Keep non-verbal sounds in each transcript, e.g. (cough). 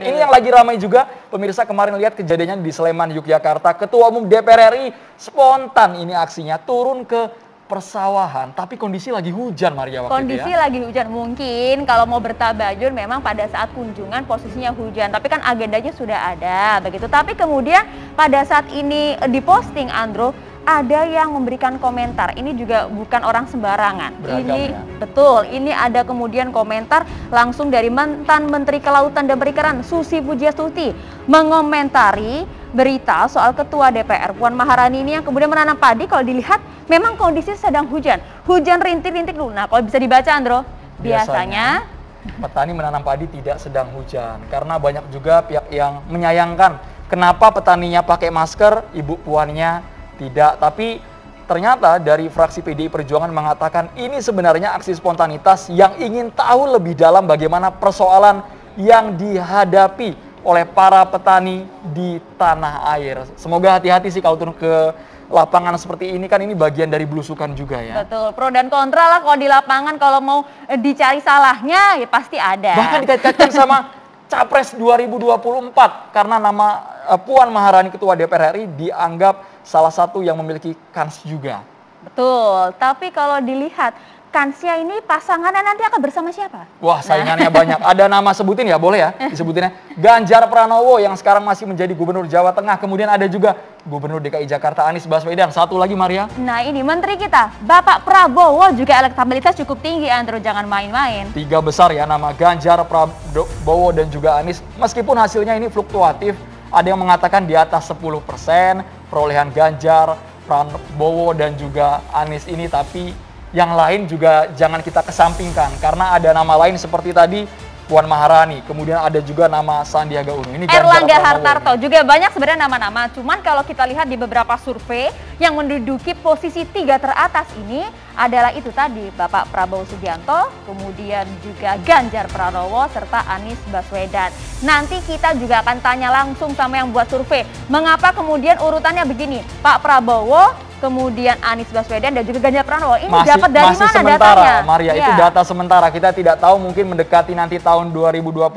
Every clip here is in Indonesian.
Ini yang lagi ramai juga, pemirsa kemarin lihat kejadiannya di Sleman, Yogyakarta. Ketua Umum DPR RI spontan ini aksinya turun ke persawahan, tapi kondisi lagi hujan Maria waktu Kondisi ya. lagi hujan, mungkin kalau mau bertabajur memang pada saat kunjungan posisinya hujan, tapi kan agendanya sudah ada begitu. Tapi kemudian pada saat ini eh, diposting Andro, ada yang memberikan komentar. Ini juga bukan orang sembarangan. Beragam, ini ya. betul. Ini ada kemudian komentar langsung dari mantan Menteri Kelautan dan Perikanan Susi Pujiastuti mengomentari berita soal Ketua DPR Puan Maharani ini yang kemudian menanam padi kalau dilihat memang kondisi sedang hujan. Hujan rintik-rintik dulu. Nah, kalau bisa dibaca Andro, biasanya, biasanya petani menanam padi tidak sedang hujan karena banyak juga pihak yang menyayangkan kenapa petaninya pakai masker, ibu puannya tidak. Tapi ternyata dari fraksi PDI Perjuangan mengatakan ini sebenarnya aksi spontanitas yang ingin tahu lebih dalam bagaimana persoalan yang dihadapi oleh para petani di tanah air. Semoga hati-hati sih kalau turun ke lapangan seperti ini kan ini bagian dari belusukan juga ya. Betul, pro dan kontra lah kalau di lapangan kalau mau eh, dicari salahnya ya pasti ada. Bahkan dikaitkan sama Capres 2024 karena nama eh, Puan Maharani Ketua DPR RI dianggap salah satu yang memiliki kans juga. Betul, tapi kalau dilihat kansnya ini pasangannya nanti akan bersama siapa? Wah, nah. saingannya nah. banyak. (laughs) Ada nama sebutin ya, boleh ya disebutin ya. Ganjar Pranowo yang sekarang masih menjadi Gubernur Jawa Tengah. Kemudian ada juga Gubernur DKI Jakarta Anies Baswedan. Satu lagi Maria. Nah, ini menteri kita, Bapak Prabowo juga elektabilitas cukup tinggi, Andrew jangan main-main. Tiga besar ya nama Ganjar, Prabowo dan juga Anies. Meskipun hasilnya ini fluktuatif, ada yang mengatakan di atas 10 persen, perolehan Ganjar, Pranowo dan juga Anies ini tapi yang lain juga jangan kita kesampingkan karena ada nama lain seperti tadi Puan Maharani, kemudian ada juga nama Sandiaga Uno. Ini Erlangga Hartarto ini. juga banyak sebenarnya nama-nama. Cuman kalau kita lihat di beberapa survei yang menduduki posisi tiga teratas ini adalah itu tadi Bapak Prabowo Subianto, kemudian juga Ganjar Pranowo serta Anies Baswedan. Nanti kita juga akan tanya langsung sama yang buat survei, mengapa kemudian urutannya begini? Pak Prabowo kemudian Anies Baswedan dan juga Ganjar Pranowo. Ini masih, dapat dari masih mana sementara, datanya? Maria, ya. itu iya. data sementara. Kita tidak tahu mungkin mendekati nanti tahun 2024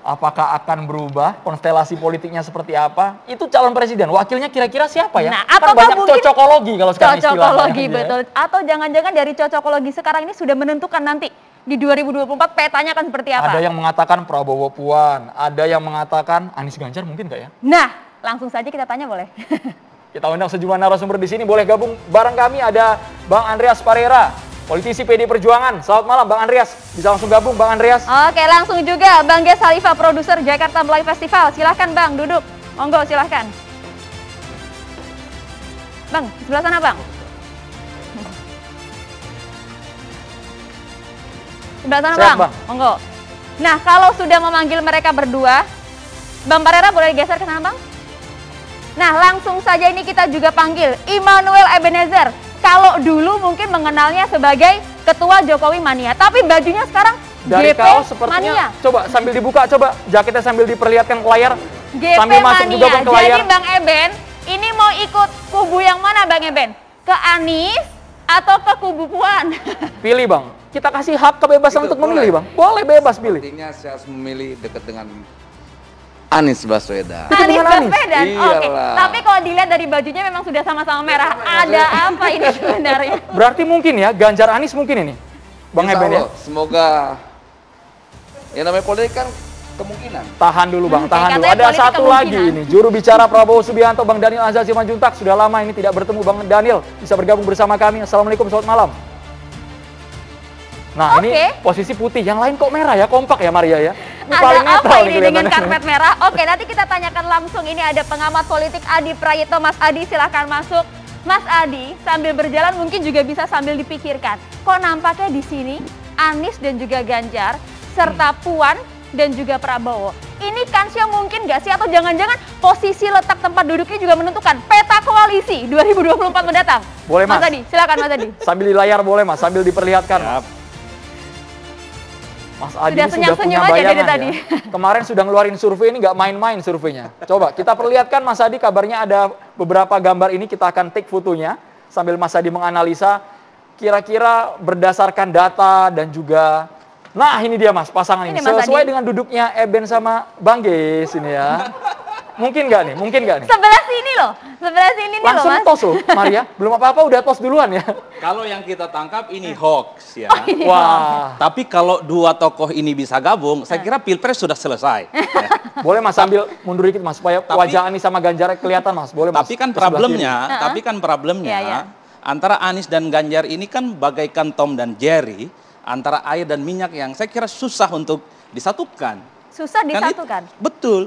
apakah akan berubah, konstelasi politiknya seperti apa. Itu calon presiden, wakilnya kira-kira siapa ya? Nah, kan banyak cocokologi kalau sekarang Cocokologi, gitu ya. betul. Ya. Atau jangan-jangan dari cocokologi sekarang ini sudah menentukan nanti di 2024 petanya akan seperti apa? Ada yang mengatakan Prabowo Puan, ada yang mengatakan Anies Ganjar mungkin enggak ya? Nah, langsung saja kita tanya boleh. (laughs) Kita undang sejumlah narasumber di sini. Boleh gabung bareng kami ada Bang Andreas Parera, politisi PD Perjuangan. Selamat malam Bang Andreas. Bisa langsung gabung Bang Andreas. Oke, langsung juga Bang Ges Khalifa, produser Jakarta Melayu Festival. Silahkan Bang, duduk. Monggo, silahkan. Bang, sebelah sana Bang. Sebelah sana Bang. bang. Monggo. Nah, kalau sudah memanggil mereka berdua, Bang Parera boleh geser ke sana Bang? Nah langsung saja ini kita juga panggil Immanuel Ebenezer. Kalau dulu mungkin mengenalnya sebagai Ketua Jokowi Mania, tapi bajunya sekarang Dari GP kaos sepertinya, Mania. Coba sambil dibuka, coba jaketnya sambil diperlihatkan ke layar. GP sambil Mania. masuk juga kan ke layar. Jadi Bang Eben, ini mau ikut kubu yang mana Bang Eben? Ke Anies atau ke kubu Puan? (laughs) Pilih Bang, kita kasih hak kebebasan Itu, untuk boleh. memilih Bang. Boleh bebas Sepertinya pilih. Artinya saya harus memilih dekat dengan Anies Baswedan. Anies Baswedan. Oke. Okay. Tapi kalau dilihat dari bajunya memang sudah sama-sama merah. Iya, Ada apa ini sebenarnya? (laughs) Berarti mungkin ya Ganjar Anies mungkin ini. Bang Eben ya. Semoga yang namanya politik kan kemungkinan. Tahan dulu Bang, hmm, tahan dulu. Ada satu lagi ini, juru bicara Prabowo Subianto Bang Daniel Azhar Simanjuntak sudah lama ini tidak bertemu Bang Daniel. Bisa bergabung bersama kami. Assalamualaikum, selamat malam. Nah okay. ini posisi putih, yang lain kok merah ya, kompak ya Maria ya. Ini ada paling apa ini gitu ya, dengan kan? karpet merah? Oke, nanti kita tanyakan langsung. Ini ada pengamat politik Adi Prayitno, Mas Adi silahkan masuk. Mas Adi sambil berjalan mungkin juga bisa sambil dipikirkan. Kok nampaknya di sini Anies dan juga Ganjar serta hmm. Puan dan juga Prabowo. Ini kansnya mungkin gak sih? Atau jangan-jangan posisi letak tempat duduknya juga menentukan peta koalisi 2024 mendatang? Boleh mas. Mas Adi, silakan Mas Adi. (laughs) sambil di layar boleh mas, sambil diperlihatkan. Siap. Mas Adi sudah senyum-senyum aja dari tadi. Ya. Kemarin sudah ngeluarin survei ini nggak main-main surveinya. Coba kita perlihatkan Mas Adi kabarnya ada beberapa gambar ini kita akan take fotonya sambil Mas Adi menganalisa kira-kira berdasarkan data dan juga Nah, ini dia Mas pasangan ini. ini. Mas Sesuai Adi. dengan duduknya Eben sama Bang Gis ini ya. Mungkin nggak nih? Mungkin nggak nih? Sebelah sini loh, sebelah sini nih Langsung loh mas. tos loh, Maria. (laughs) Belum apa-apa udah tos duluan ya. Kalau yang kita tangkap ini hoax ya. Oh, ini Wah. Tapi kalau dua tokoh ini bisa gabung, saya nah. kira pilpres sudah selesai. (laughs) Ya. Boleh mas sambil mundur dikit mas supaya tapi, wajah Anies sama Ganjar kelihatan mas. Boleh mas. Tapi kan problemnya, tapi kan problemnya ya, ya. antara Anies dan Ganjar ini kan bagaikan Tom dan Jerry antara air dan minyak yang saya kira susah untuk disatukan. Susah kan disatukan. Kan itu, betul.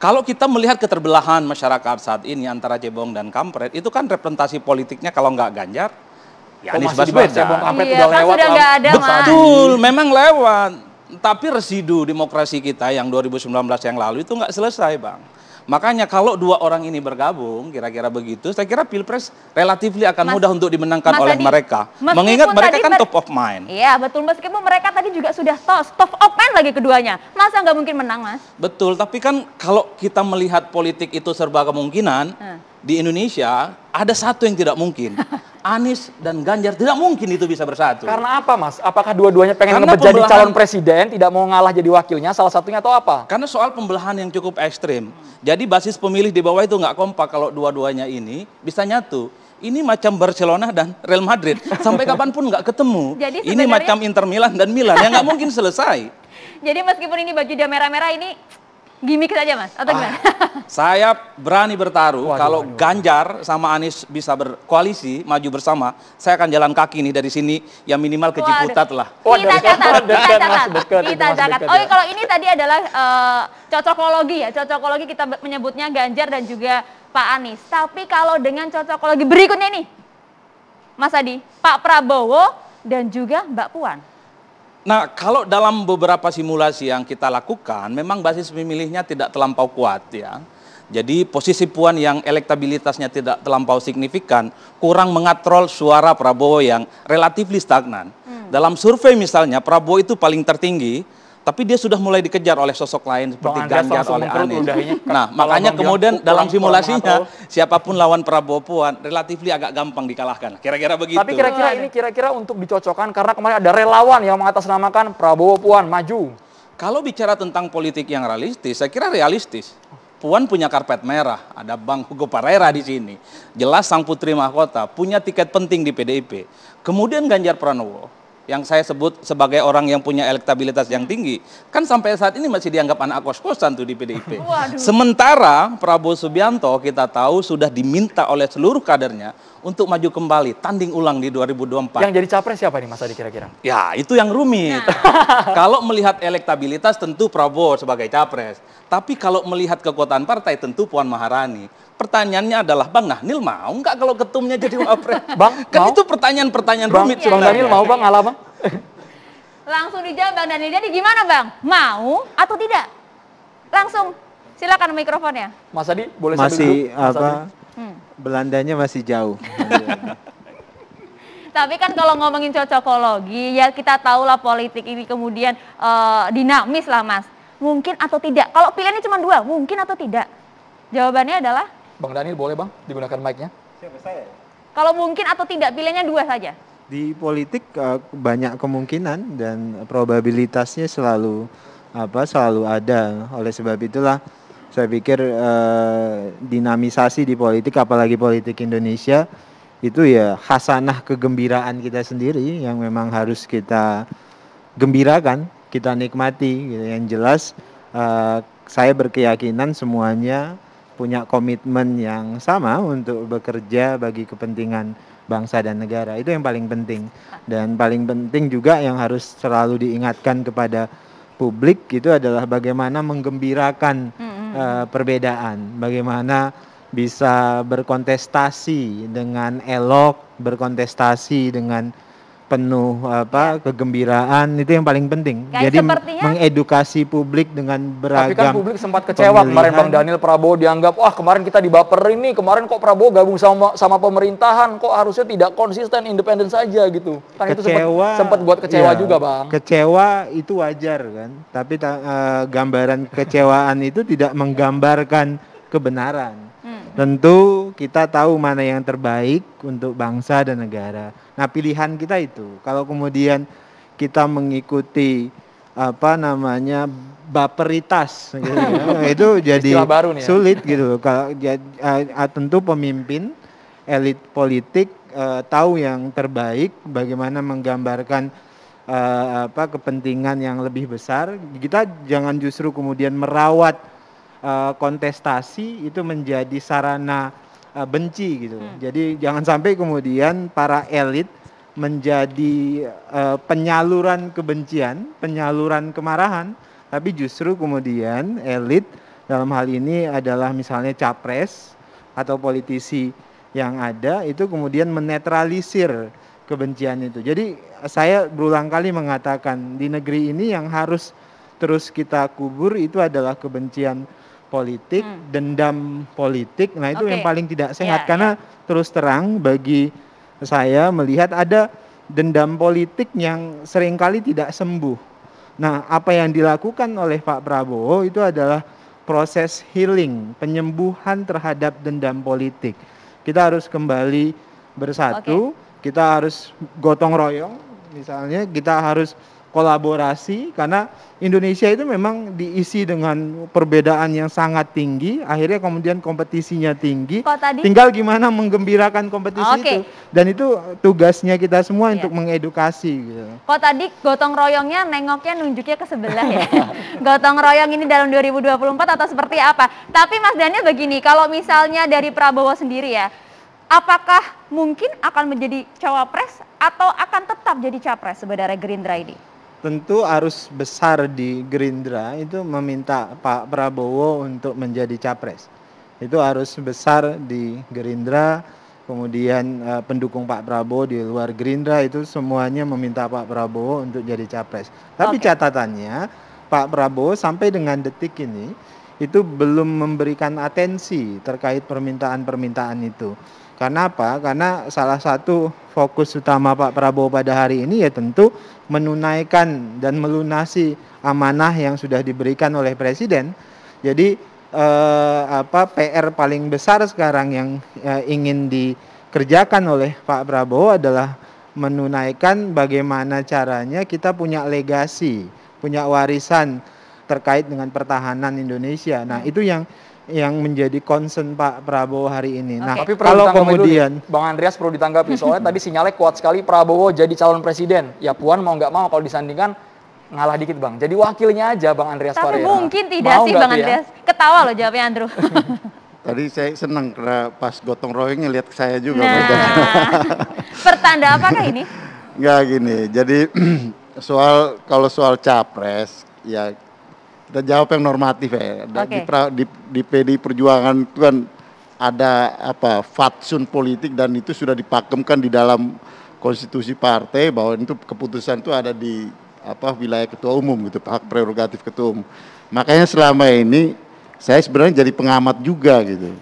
Kalau kita melihat keterbelahan masyarakat saat ini antara Cebong dan Kampret, itu kan representasi politiknya kalau nggak Ganjar, ya Anies Baswedan. Cebong Kampret iya, kan lewat. Sudah ada, Betul, memang lewat. Tapi residu demokrasi kita yang 2019 yang lalu itu nggak selesai, Bang. Makanya kalau dua orang ini bergabung, kira-kira begitu, saya kira Pilpres relatif akan Mas, mudah untuk dimenangkan oleh tadi, mereka. Mengingat mereka kan top of mind. Iya, betul. Meskipun mereka tadi juga sudah tos, top of mind lagi keduanya. Masa nggak mungkin menang, Mas? Betul, tapi kan kalau kita melihat politik itu serba kemungkinan, hmm. di Indonesia ada satu yang tidak mungkin. (laughs) Anies dan Ganjar tidak mungkin itu bisa bersatu. Karena apa, Mas? Apakah dua-duanya pengen Karena jadi calon presiden, tidak mau ngalah jadi wakilnya, salah satunya atau apa? Karena soal pembelahan yang cukup ekstrim. Jadi basis pemilih di bawah itu nggak kompak kalau dua-duanya ini bisa nyatu. Ini macam Barcelona dan Real Madrid. (laughs) Sampai kapanpun nggak ketemu. Jadi Ini macam Inter Milan dan Milan yang nggak mungkin selesai. (laughs) Jadi meskipun ini baju dia merah-merah ini Gimik saja mas, atau gimana? Ah, saya berani bertaruh waduh, kalau waduh. Ganjar sama Anies bisa berkoalisi, maju bersama, saya akan jalan kaki nih dari sini, yang minimal ke Ciputat lah. Waduh. Kita catat, kita catat, kita catat. Oh ya. kalau ini tadi adalah uh, cocokologi ya, cocokologi kita menyebutnya Ganjar dan juga Pak Anies. Tapi kalau dengan cocokologi berikutnya ini, Mas Adi, Pak Prabowo dan juga Mbak Puan. Nah, kalau dalam beberapa simulasi yang kita lakukan, memang basis pemilihnya tidak terlampau kuat ya. Jadi posisi Puan yang elektabilitasnya tidak terlampau signifikan, kurang mengatrol suara Prabowo yang relatif stagnan. Hmm. Dalam survei misalnya, Prabowo itu paling tertinggi tapi dia sudah mulai dikejar oleh sosok lain seperti Ganjar oleh Anies. Nah, makanya kemudian dalam simulasinya siapapun lawan Prabowo Puan relatif agak gampang dikalahkan. Kira-kira begitu. Tapi kira-kira ini kira-kira untuk dicocokkan karena kemarin ada relawan yang mengatasnamakan Prabowo Puan maju. Kalau bicara tentang politik yang realistis, saya kira realistis. Puan punya karpet merah, ada Bang Hugo Parera di sini. Jelas sang putri mahkota punya tiket penting di PDIP. Kemudian Ganjar Pranowo yang saya sebut sebagai orang yang punya elektabilitas yang tinggi, kan sampai saat ini masih dianggap anak kos-kosan tuh di PDIP. (laughs) Waduh. Sementara Prabowo Subianto kita tahu sudah diminta oleh seluruh kadernya untuk maju kembali, tanding ulang di 2024. Yang jadi capres siapa nih Mas Adi kira-kira? Ya, itu yang rumit. Nah. (laughs) kalau melihat elektabilitas tentu Prabowo sebagai capres. Tapi kalau melihat kekuatan partai tentu Puan Maharani pertanyaannya adalah Bang Nahnil mau nggak kalau ketumnya jadi wapres? (laughs) Bang, kan mau? itu pertanyaan-pertanyaan rumit ya. Bang Nahnil mau Bang ala Langsung dijawab Bang Daniel. Jadi gimana Bang? Mau atau tidak? Langsung silakan mikrofonnya. Mas Adi boleh masih Mas apa? Hmm. Belandanya masih jauh. (laughs) Tapi kan kalau ngomongin cocokologi ya kita tahulah politik ini kemudian uh, dinamis lah Mas. Mungkin atau tidak. Kalau pilihannya cuma dua, mungkin atau tidak. Jawabannya adalah Bang Daniel boleh Bang digunakan mic-nya? Siapa Kalau mungkin atau tidak pilihnya dua saja. Di politik eh, banyak kemungkinan dan probabilitasnya selalu apa selalu ada. Oleh sebab itulah saya pikir eh, dinamisasi di politik apalagi politik Indonesia itu ya khasanah kegembiraan kita sendiri yang memang harus kita gembirakan kita nikmati yang jelas eh, saya berkeyakinan semuanya punya komitmen yang sama untuk bekerja bagi kepentingan bangsa dan negara. Itu yang paling penting. Dan paling penting juga yang harus selalu diingatkan kepada publik itu adalah bagaimana menggembirakan mm -hmm. uh, perbedaan, bagaimana bisa berkontestasi dengan elok, berkontestasi dengan penuh apa ya. kegembiraan itu yang paling penting. Kayak Jadi sepertinya, mengedukasi publik dengan beragam. Tapi kan publik sempat kecewa pemilihan. kemarin Bang Daniel Prabowo dianggap wah kemarin kita dibaperin ini kemarin kok Prabowo gabung sama sama pemerintahan kok harusnya tidak konsisten independen saja gitu. Kan kecewa, itu sempat, sempat buat kecewa ya, juga Bang. Kecewa itu wajar kan. Tapi uh, gambaran kecewaan itu tidak menggambarkan kebenaran. Tentu kita tahu mana yang terbaik untuk bangsa dan negara. Nah, pilihan kita itu. Kalau kemudian kita mengikuti apa namanya baperitas gitu ya. (laughs) itu jadi baru nih ya. sulit gitu kalau ya, tentu pemimpin elit politik uh, tahu yang terbaik bagaimana menggambarkan uh, apa kepentingan yang lebih besar kita jangan justru kemudian merawat Eh, kontestasi itu menjadi sarana eh, benci gitu. Hmm. Jadi jangan sampai kemudian para elit menjadi eh, penyaluran kebencian, penyaluran kemarahan, tapi justru kemudian elit dalam hal ini adalah misalnya capres atau politisi yang ada itu kemudian menetralisir kebencian itu. Jadi saya berulang kali mengatakan di negeri ini yang harus terus kita kubur itu adalah kebencian politik, hmm. dendam politik. Nah, itu okay. yang paling tidak sehat yeah, karena ya. terus terang bagi saya melihat ada dendam politik yang seringkali tidak sembuh. Nah, apa yang dilakukan oleh Pak Prabowo itu adalah proses healing, penyembuhan terhadap dendam politik. Kita harus kembali bersatu, okay. kita harus gotong royong misalnya, kita harus kolaborasi karena Indonesia itu memang diisi dengan perbedaan yang sangat tinggi akhirnya kemudian kompetisinya tinggi tadi? tinggal gimana menggembirakan kompetisi okay. itu dan itu tugasnya kita semua yeah. untuk mengedukasi gitu. Kok tadi gotong royongnya nengoknya nunjuknya ke sebelah ya (laughs) gotong royong ini dalam 2024 atau seperti apa tapi Mas Daniel begini kalau misalnya dari Prabowo sendiri ya apakah mungkin akan menjadi cawapres atau akan tetap jadi capres sebenarnya Gerindra ini? tentu arus besar di Gerindra itu meminta Pak Prabowo untuk menjadi capres. Itu arus besar di Gerindra, kemudian eh, pendukung Pak Prabowo di luar Gerindra itu semuanya meminta Pak Prabowo untuk jadi capres. Tapi okay. catatannya Pak Prabowo sampai dengan detik ini itu belum memberikan atensi terkait permintaan-permintaan itu. Karena apa? Karena salah satu fokus utama Pak Prabowo pada hari ini ya tentu menunaikan dan melunasi amanah yang sudah diberikan oleh presiden. Jadi eh, apa PR paling besar sekarang yang eh, ingin dikerjakan oleh Pak Prabowo adalah menunaikan bagaimana caranya kita punya legasi, punya warisan terkait dengan pertahanan Indonesia. Nah, itu yang yang menjadi concern Pak Prabowo hari ini. Okay. Nah, tapi kalau kemudian dulu, Bang Andreas perlu ditanggapi soalnya tadi sinyalnya kuat sekali Prabowo jadi calon presiden. Ya Puan mau nggak mau kalau disandingkan ngalah dikit bang. Jadi wakilnya aja bang Andreas Tapi mungkin tidak Mau sih bang ya? Andreas. Ya? Ketawa loh jawabnya Andrew. (laughs) Tadi saya senang karena pas gotong royongnya lihat saya juga. Nah, (laughs) pertanda apakah ini? Nggak gini. Jadi (clears throat) soal kalau soal capres ya kita jawab yang normatif ya. Okay. Di, di, di PDI Perjuangan itu kan ada apa fatsun politik dan itu sudah dipakemkan di dalam konstitusi partai bahwa itu keputusan itu ada di apa wilayah ketua umum gitu hak prerogatif ketua umum makanya selama ini saya sebenarnya jadi pengamat juga gitu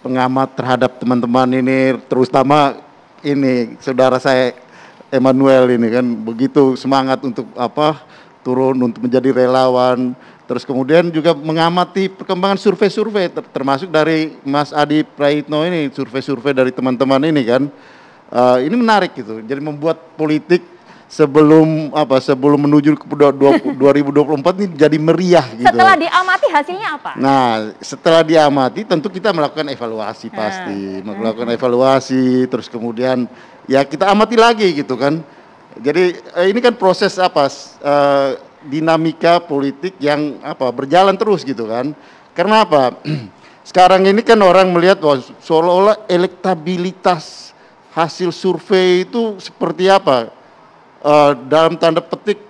pengamat terhadap teman-teman ini terutama ini saudara saya Emmanuel ini kan begitu semangat untuk apa turun untuk menjadi relawan Terus kemudian juga mengamati perkembangan survei-survei ter termasuk dari Mas Adi Praitno ini survei-survei dari teman-teman ini kan. Uh, ini menarik gitu. Jadi membuat politik sebelum apa sebelum menuju ke 2024 (laughs) ini jadi meriah gitu. Setelah diamati hasilnya apa? Nah, setelah diamati tentu kita melakukan evaluasi hmm. pasti, hmm. melakukan evaluasi terus kemudian ya kita amati lagi gitu kan. Jadi eh, ini kan proses apa eh, dinamika politik yang apa berjalan terus gitu kan. Karena apa? (clears throat) Sekarang ini kan orang melihat bahwa seolah-olah elektabilitas hasil survei itu seperti apa uh, dalam tanda petik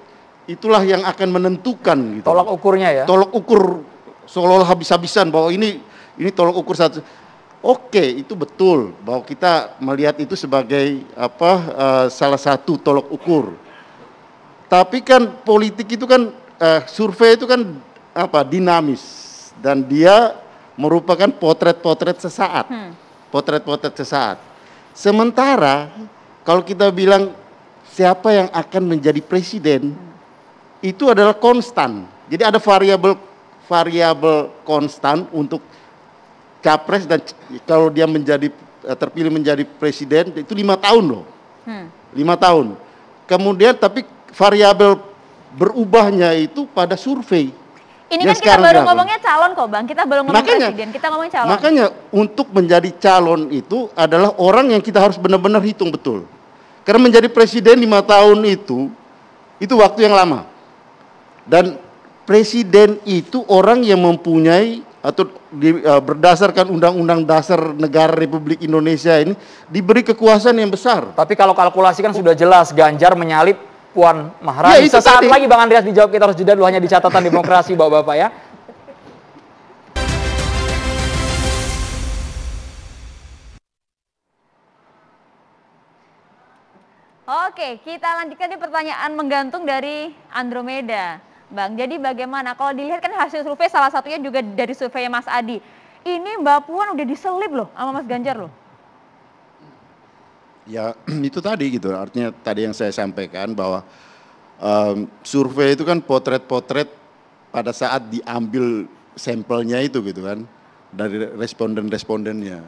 itulah yang akan menentukan gitu. Tolak ukurnya ya. Tolak ukur seolah-olah habis-habisan bahwa ini ini tolak ukur satu. Oke, itu betul bahwa kita melihat itu sebagai apa uh, salah satu tolok ukur. Tapi kan politik itu kan eh, survei itu kan apa dinamis dan dia merupakan potret-potret sesaat. Hmm. Potret-potret sesaat. Sementara kalau kita bilang siapa yang akan menjadi presiden hmm. itu adalah konstan. Jadi ada variabel variabel konstan untuk capres dan kalau dia menjadi eh, terpilih menjadi presiden itu lima tahun loh. Hmm. Lima tahun. Kemudian tapi variabel berubahnya itu pada survei. Ini ya, kan kita baru ngomongnya calon kok Bang, kita belum ngomong makanya, presiden, kita ngomong calon. Makanya untuk menjadi calon itu adalah orang yang kita harus benar-benar hitung betul. Karena menjadi presiden lima tahun itu, itu waktu yang lama. Dan presiden itu orang yang mempunyai atau di, uh, berdasarkan undang-undang dasar negara Republik Indonesia ini diberi kekuasaan yang besar. Tapi kalau kalkulasi kan sudah jelas Ganjar menyalip Puan Maharani. Ya, Sesaat tadi. lagi Bang Andreas dijawab kita harus jeda dulu hanya di catatan demokrasi Bapak-bapak ya. Oke, kita lanjutkan di pertanyaan menggantung dari Andromeda. Bang, jadi bagaimana kalau dilihat kan hasil survei salah satunya juga dari survei Mas Adi. Ini Mbak Puan udah diselip loh sama Mas Ganjar loh. Ya (clears throat) itu tadi gitu, artinya tadi yang saya sampaikan bahwa um, survei itu kan potret-potret pada saat diambil sampelnya itu gitu kan dari responden-respondennya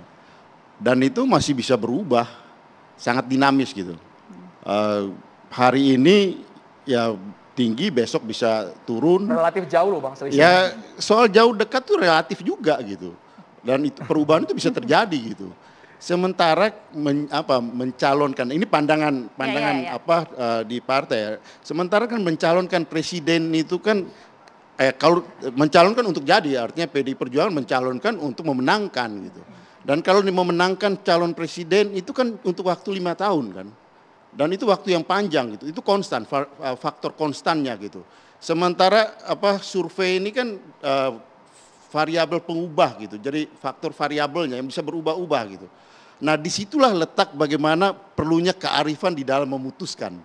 dan itu masih bisa berubah sangat dinamis gitu uh, hari ini ya tinggi besok bisa turun relatif jauh loh bang selisih. ya soal jauh dekat tuh relatif juga gitu dan itu, perubahan itu bisa terjadi gitu Sementara men, apa mencalonkan ini pandangan ya, ya, pandangan ya, ya, ya. apa uh, di partai. Ya. Sementara kan mencalonkan presiden itu kan eh kalau mencalonkan untuk jadi artinya PDI Perjuangan mencalonkan untuk memenangkan gitu. Dan kalau memenangkan calon presiden itu kan untuk waktu lima tahun kan. Dan itu waktu yang panjang gitu. Itu konstan faktor konstannya gitu. Sementara apa survei ini kan uh, variabel pengubah gitu. Jadi faktor variabelnya yang bisa berubah-ubah gitu. Nah disitulah letak bagaimana perlunya kearifan di dalam memutuskan.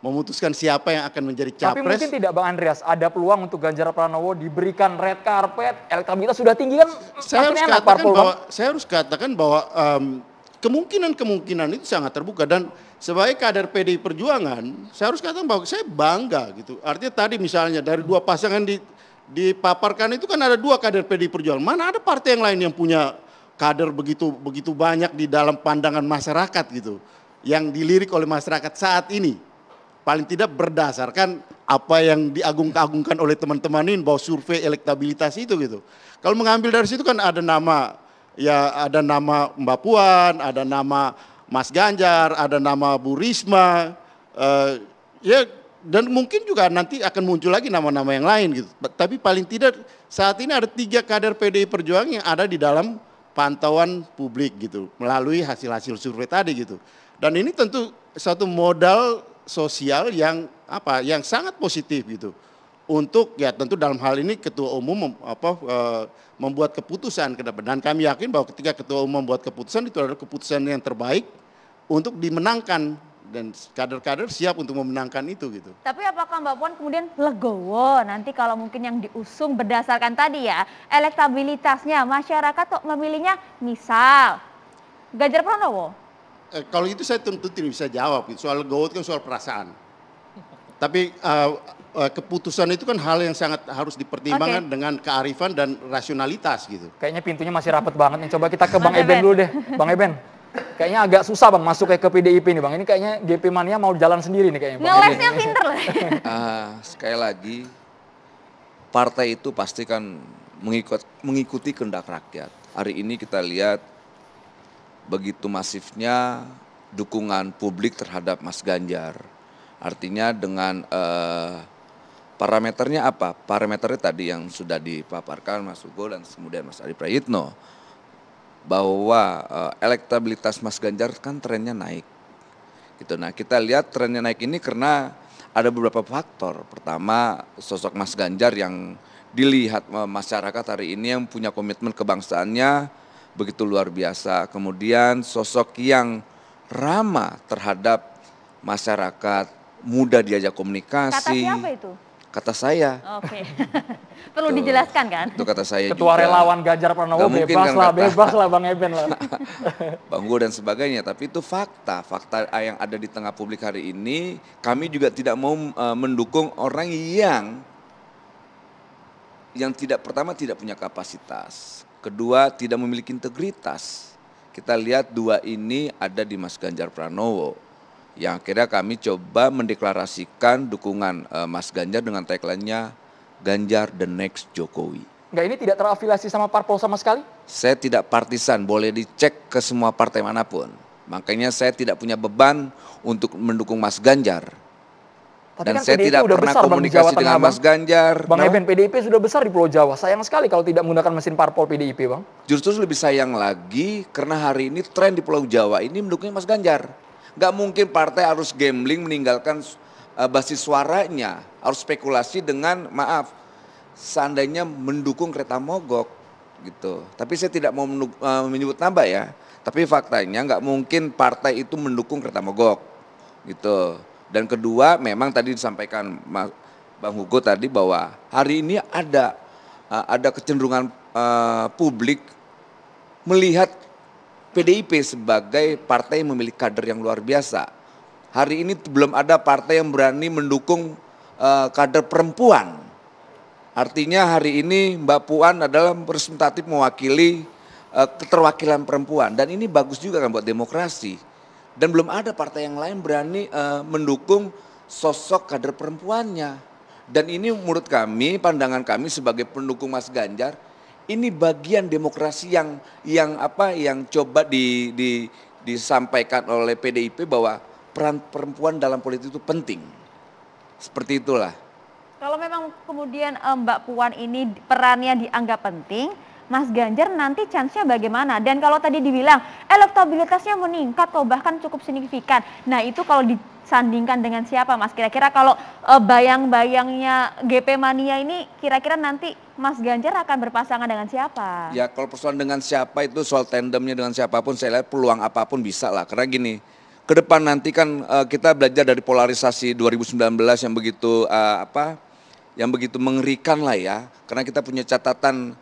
Memutuskan siapa yang akan menjadi capres. Tapi mungkin tidak Bang Andreas, ada peluang untuk Ganjar Pranowo diberikan red carpet, elektabilitas sudah tinggi kan saya harus enak parpol bahwa, kan? Saya harus katakan bahwa kemungkinan kemungkinan-kemungkinan itu sangat terbuka dan sebagai kader PDI Perjuangan, saya harus katakan bahwa saya bangga gitu. Artinya tadi misalnya dari dua pasangan di dipaparkan itu kan ada dua kader PDI Perjuangan. Mana ada partai yang lain yang punya kader begitu begitu banyak di dalam pandangan masyarakat gitu yang dilirik oleh masyarakat saat ini paling tidak berdasarkan apa yang diagung-agungkan oleh teman-teman ini bahwa survei elektabilitas itu gitu. Kalau mengambil dari situ kan ada nama ya ada nama Mbak Puan, ada nama Mas Ganjar, ada nama Bu Risma, uh, ya dan mungkin juga nanti akan muncul lagi nama-nama yang lain gitu. Tapi paling tidak saat ini ada tiga kader PDI Perjuangan yang ada di dalam pantauan publik gitu melalui hasil-hasil survei tadi gitu. Dan ini tentu satu modal sosial yang apa yang sangat positif gitu untuk ya tentu dalam hal ini ketua umum mem, apa e, membuat keputusan ke depan dan kami yakin bahwa ketika ketua umum membuat keputusan itu adalah keputusan yang terbaik untuk dimenangkan dan kader-kader siap untuk memenangkan itu gitu. Tapi apakah Mbak Puan kemudian legowo nanti kalau mungkin yang diusung berdasarkan tadi ya elektabilitasnya masyarakat kok memilihnya misal Ganjar Pranowo? Eh, kalau itu saya tentu tidak bisa jawab gitu. Soal legowo itu kan soal perasaan. Tapi uh, uh, keputusan itu kan hal yang sangat harus dipertimbangkan okay. dengan kearifan dan rasionalitas gitu. Kayaknya pintunya masih rapat banget nih. Coba kita ke Bang Eben dulu deh. Bang Eben. Kayaknya agak susah bang masuk ke PDIP ini bang. Ini kayaknya GP Mania mau jalan sendiri nih kayaknya. Bang. Ngelesnya pinter lah. uh, (laughs) sekali lagi, partai itu pasti kan mengikut, mengikuti kehendak rakyat. Hari ini kita lihat begitu masifnya dukungan publik terhadap Mas Ganjar. Artinya dengan uh, parameternya apa? Parameternya tadi yang sudah dipaparkan Mas Hugo dan kemudian Mas Adi Prayitno bahwa uh, elektabilitas Mas Ganjar kan trennya naik. Gitu. Nah, kita lihat trennya naik ini karena ada beberapa faktor. Pertama, sosok Mas Ganjar yang dilihat eh, masyarakat hari ini yang punya komitmen kebangsaannya begitu luar biasa. Kemudian sosok yang ramah terhadap masyarakat, mudah diajak komunikasi. Kata siapa itu? kata saya. Oke. Okay. (laughs) Perlu dijelaskan kan? Itu kata saya Ketua juga. relawan Ganjar Pranowo bebas kan lah, kata. bebas lah Bang Eben lah. (laughs) Bang Gul dan sebagainya, tapi itu fakta. Fakta eh, yang ada di tengah publik hari ini, kami juga tidak mau eh, mendukung orang yang yang tidak pertama tidak punya kapasitas, kedua tidak memiliki integritas. Kita lihat dua ini ada di Mas Ganjar Pranowo yang akhirnya kami coba mendeklarasikan dukungan uh, Mas Ganjar dengan tagline-nya Ganjar the next Jokowi. Enggak ini tidak terafiliasi sama parpol sama sekali? Saya tidak partisan, boleh dicek ke semua partai manapun. Makanya saya tidak punya beban untuk mendukung Mas Ganjar. Tapi Dan kan saya PDIP tidak udah pernah besar, komunikasi dengan Mas Ganjar. Bang no? Nah. Eben, PDIP sudah besar di Pulau Jawa. Sayang sekali kalau tidak menggunakan mesin parpol PDIP, Bang. Justru lebih sayang lagi karena hari ini tren di Pulau Jawa ini mendukungnya Mas Ganjar. Gak mungkin partai harus gambling meninggalkan eh, basis suaranya, harus spekulasi dengan maaf, seandainya mendukung kereta mogok gitu. Tapi saya tidak mau eh, menyebut nama ya. Tapi faktanya nggak mungkin partai itu mendukung kereta mogok gitu. Dan kedua memang tadi disampaikan Bang Hugo tadi bahwa hari ini ada eh, ada kecenderungan uh, publik melihat PDIP sebagai partai yang memiliki kader yang luar biasa. Hari ini belum ada partai yang berani mendukung uh, kader perempuan. Artinya hari ini Mbak Puan adalah representatif mewakili uh, keterwakilan perempuan dan ini bagus juga kan buat demokrasi. Dan belum ada partai yang lain berani uh, mendukung sosok kader perempuannya. Dan ini menurut kami, pandangan kami sebagai pendukung Mas Ganjar, ini bagian demokrasi yang yang apa yang coba di, di, disampaikan oleh PDIP bahwa peran perempuan dalam politik itu penting. Seperti itulah. Kalau memang kemudian eh, Mbak Puan ini perannya dianggap penting, Mas Ganjar nanti chance-nya bagaimana? Dan kalau tadi dibilang eh, elektabilitasnya meningkat atau bahkan cukup signifikan. Nah, itu kalau disandingkan dengan siapa Mas? Kira-kira kalau eh, bayang-bayangnya GP Mania ini kira-kira nanti Mas Ganjar akan berpasangan dengan siapa? Ya, kalau persoalan dengan siapa itu soal tandemnya dengan siapapun saya lihat peluang apapun bisa lah. Karena gini, ke depan nanti kan eh, kita belajar dari polarisasi 2019 yang begitu uh, apa yang begitu mengerikan lah ya karena kita punya catatan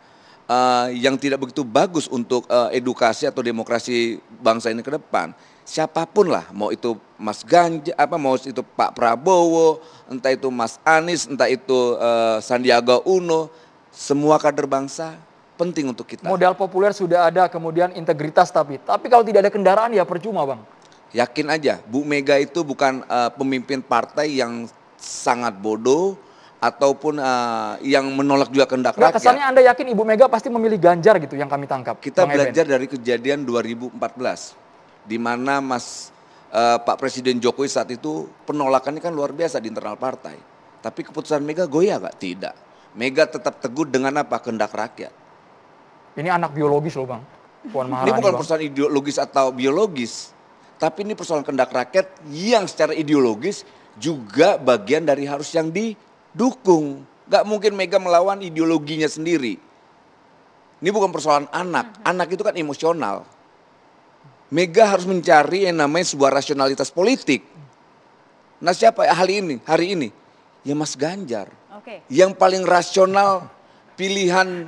uh, yang tidak begitu bagus untuk uh, edukasi atau demokrasi bangsa ini ke depan. Siapapun lah, mau itu Mas Ganja, apa mau itu Pak Prabowo, entah itu Mas Anies, entah itu uh, Sandiaga Uno, semua kader bangsa penting untuk kita. Modal populer sudah ada, kemudian integritas tapi, tapi kalau tidak ada kendaraan ya percuma bang. Yakin aja, Bu Mega itu bukan uh, pemimpin partai yang sangat bodoh, ataupun uh, yang menolak juga kehendak rakyat. Kesannya Anda yakin Ibu Mega pasti memilih Ganjar gitu yang kami tangkap. Kita Bang belajar Eben. dari kejadian 2014 di mana Mas uh, Pak Presiden Jokowi saat itu penolakannya kan luar biasa di internal partai. Tapi keputusan Mega goyah nggak? Tidak. Mega tetap teguh dengan apa? Kehendak rakyat. Ini anak biologis loh Bang. Puan Maharani, ini bukan persoalan ideologis atau biologis. Tapi ini persoalan kehendak rakyat yang secara ideologis juga bagian dari harus yang di dukung. Gak mungkin Mega melawan ideologinya sendiri. Ini bukan persoalan anak. Mm-hmm. Anak itu kan emosional. Mega harus mencari yang namanya sebuah rasionalitas politik. Nah siapa ya hari ini hari ini? Ya Mas Ganjar. Okay. Yang paling rasional pilihan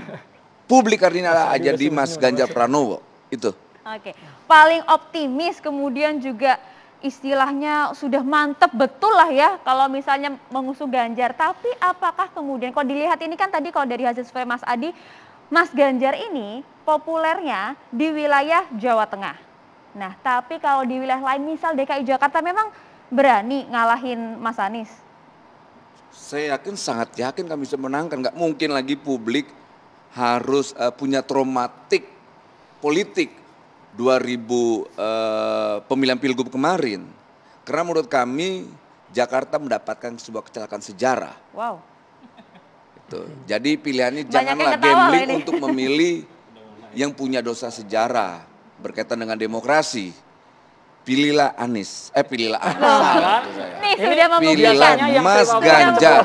publik hari ini adalah aja di Mas Ganjar Pranowo. Itu. Oke, okay. paling optimis kemudian juga istilahnya sudah mantep betul lah ya kalau misalnya mengusung Ganjar. Tapi apakah kemudian kalau dilihat ini kan tadi kalau dari hasil survei Mas Adi, Mas Ganjar ini populernya di wilayah Jawa Tengah. Nah tapi kalau di wilayah lain misal DKI Jakarta memang berani ngalahin Mas Anies? Saya yakin sangat yakin kami bisa menangkan. Nggak mungkin lagi publik harus uh, punya traumatik politik 2000 eh, pemilihan pilgub kemarin. Karena menurut kami Jakarta mendapatkan sebuah kecelakaan sejarah. Wow. Itu. Jadi pilihannya Banyak janganlah gambling untuk memilih yang punya dosa sejarah berkaitan dengan demokrasi. Pilihlah Anies, eh pilihlah Anies. Nah, Nih sudah Pilihlah Mas Ganjar.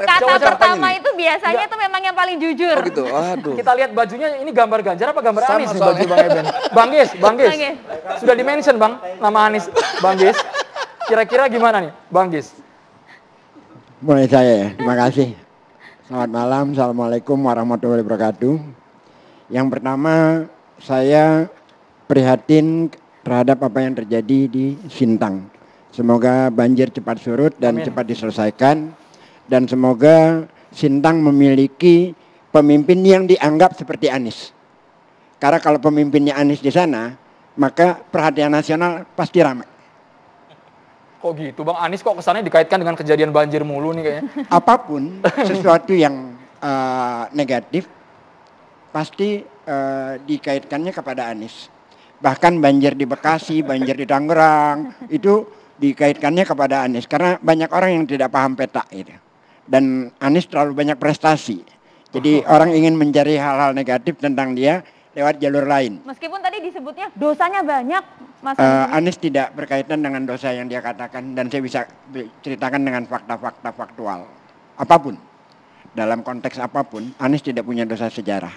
Kata pertama itu biasanya itu memang yang paling jujur. Oh gitu, aduh. Kita lihat bajunya ini gambar Ganjar apa gambar Sama Anies nih baju Bang Eben? Bang Gis, Bang Gis. Sudah di-mention Bang, nama Anies. Bang Gis, kira-kira gimana nih Bang Gis? Mulai saya ya, terima kasih. Selamat malam, Assalamualaikum warahmatullahi wabarakatuh. Yang pertama, saya prihatin terhadap apa yang terjadi di Sintang. Semoga banjir cepat surut dan Amin. cepat diselesaikan dan semoga Sintang memiliki pemimpin yang dianggap seperti Anies. Karena kalau pemimpinnya Anies di sana, maka perhatian nasional pasti ramai. Kok gitu Bang Anies kok kesannya dikaitkan dengan kejadian banjir mulu nih kayaknya. (laughs) Apapun sesuatu yang uh, negatif pasti uh, dikaitkannya kepada Anies. Bahkan banjir di Bekasi, banjir di Tangerang itu dikaitkannya kepada Anies karena banyak orang yang tidak paham peta itu. Dan Anies terlalu banyak prestasi. Jadi oh. orang ingin mencari hal-hal negatif tentang dia lewat jalur lain. Meskipun tadi disebutnya dosanya banyak, Mas uh, Anies tidak berkaitan dengan dosa yang dia katakan dan saya bisa ceritakan dengan fakta-fakta faktual apapun. Dalam konteks apapun, Anies tidak punya dosa sejarah.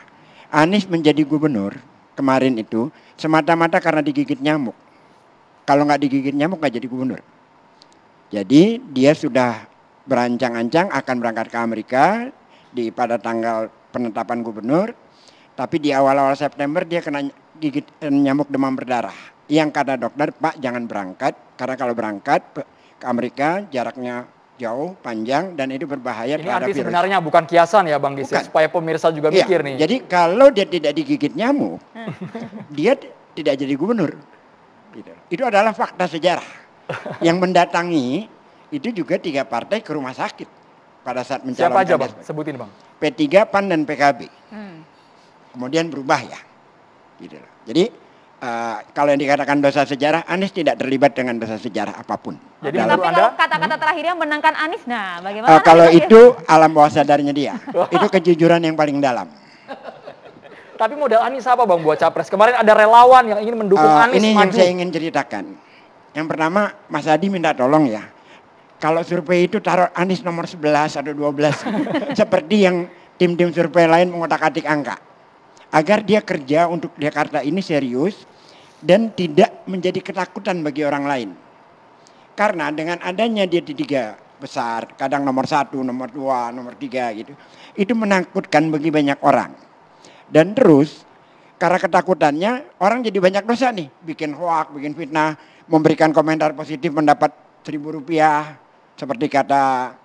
Anies menjadi gubernur kemarin itu semata-mata karena digigit nyamuk. Kalau nggak digigit nyamuk nggak jadi gubernur. Jadi dia sudah berancang-ancang akan berangkat ke Amerika di pada tanggal penetapan gubernur. Tapi di awal-awal September dia kena gigit eh, nyamuk demam berdarah. Yang kata dokter, Pak jangan berangkat karena kalau berangkat ke Amerika jaraknya jauh, panjang, dan itu berbahaya Ini terhadap virus. sebenarnya bukan kiasan ya Bang Gisir, supaya pemirsa juga iya. mikir nih. Jadi kalau dia tidak digigit nyamuk, (laughs) dia tidak jadi gubernur. Gitu. Itu adalah fakta sejarah. (laughs) Yang mendatangi itu juga tiga partai ke rumah sakit pada saat mencalonkan. Siapa aja Bang? Sebutin Bang. P3, PAN, dan PKB. Hmm. Kemudian berubah ya. Gitu Jadi Eh, kalau yang dikatakan dosa sejarah, Anies tidak terlibat dengan dosa sejarah apapun. Jadi Dalam, tapi kalau kata-kata terakhirnya menangkan Anies, nah bagaimana? Uh, kalau Anies? itu alam bawah sadarnya dia, itu kejujuran yang paling dalam. (laughs) Tapi modal Anies apa bang buat capres? Kemarin ada relawan yang ingin mendukung uh, Anies. Ini yang saya ingin ceritakan. Yang pertama, Mas Adi minta tolong ya. Kalau survei itu taruh Anies nomor 11 atau 12. (laughs) seperti yang tim-tim survei lain mengotak-atik angka. Agar dia kerja untuk Jakarta ini serius, dan tidak menjadi ketakutan bagi orang lain. Karena dengan adanya dia di tiga besar, kadang nomor satu, nomor dua, nomor tiga gitu, itu menakutkan bagi banyak orang. Dan terus karena ketakutannya orang jadi banyak dosa nih, bikin hoak, bikin fitnah, memberikan komentar positif mendapat seribu rupiah, seperti kata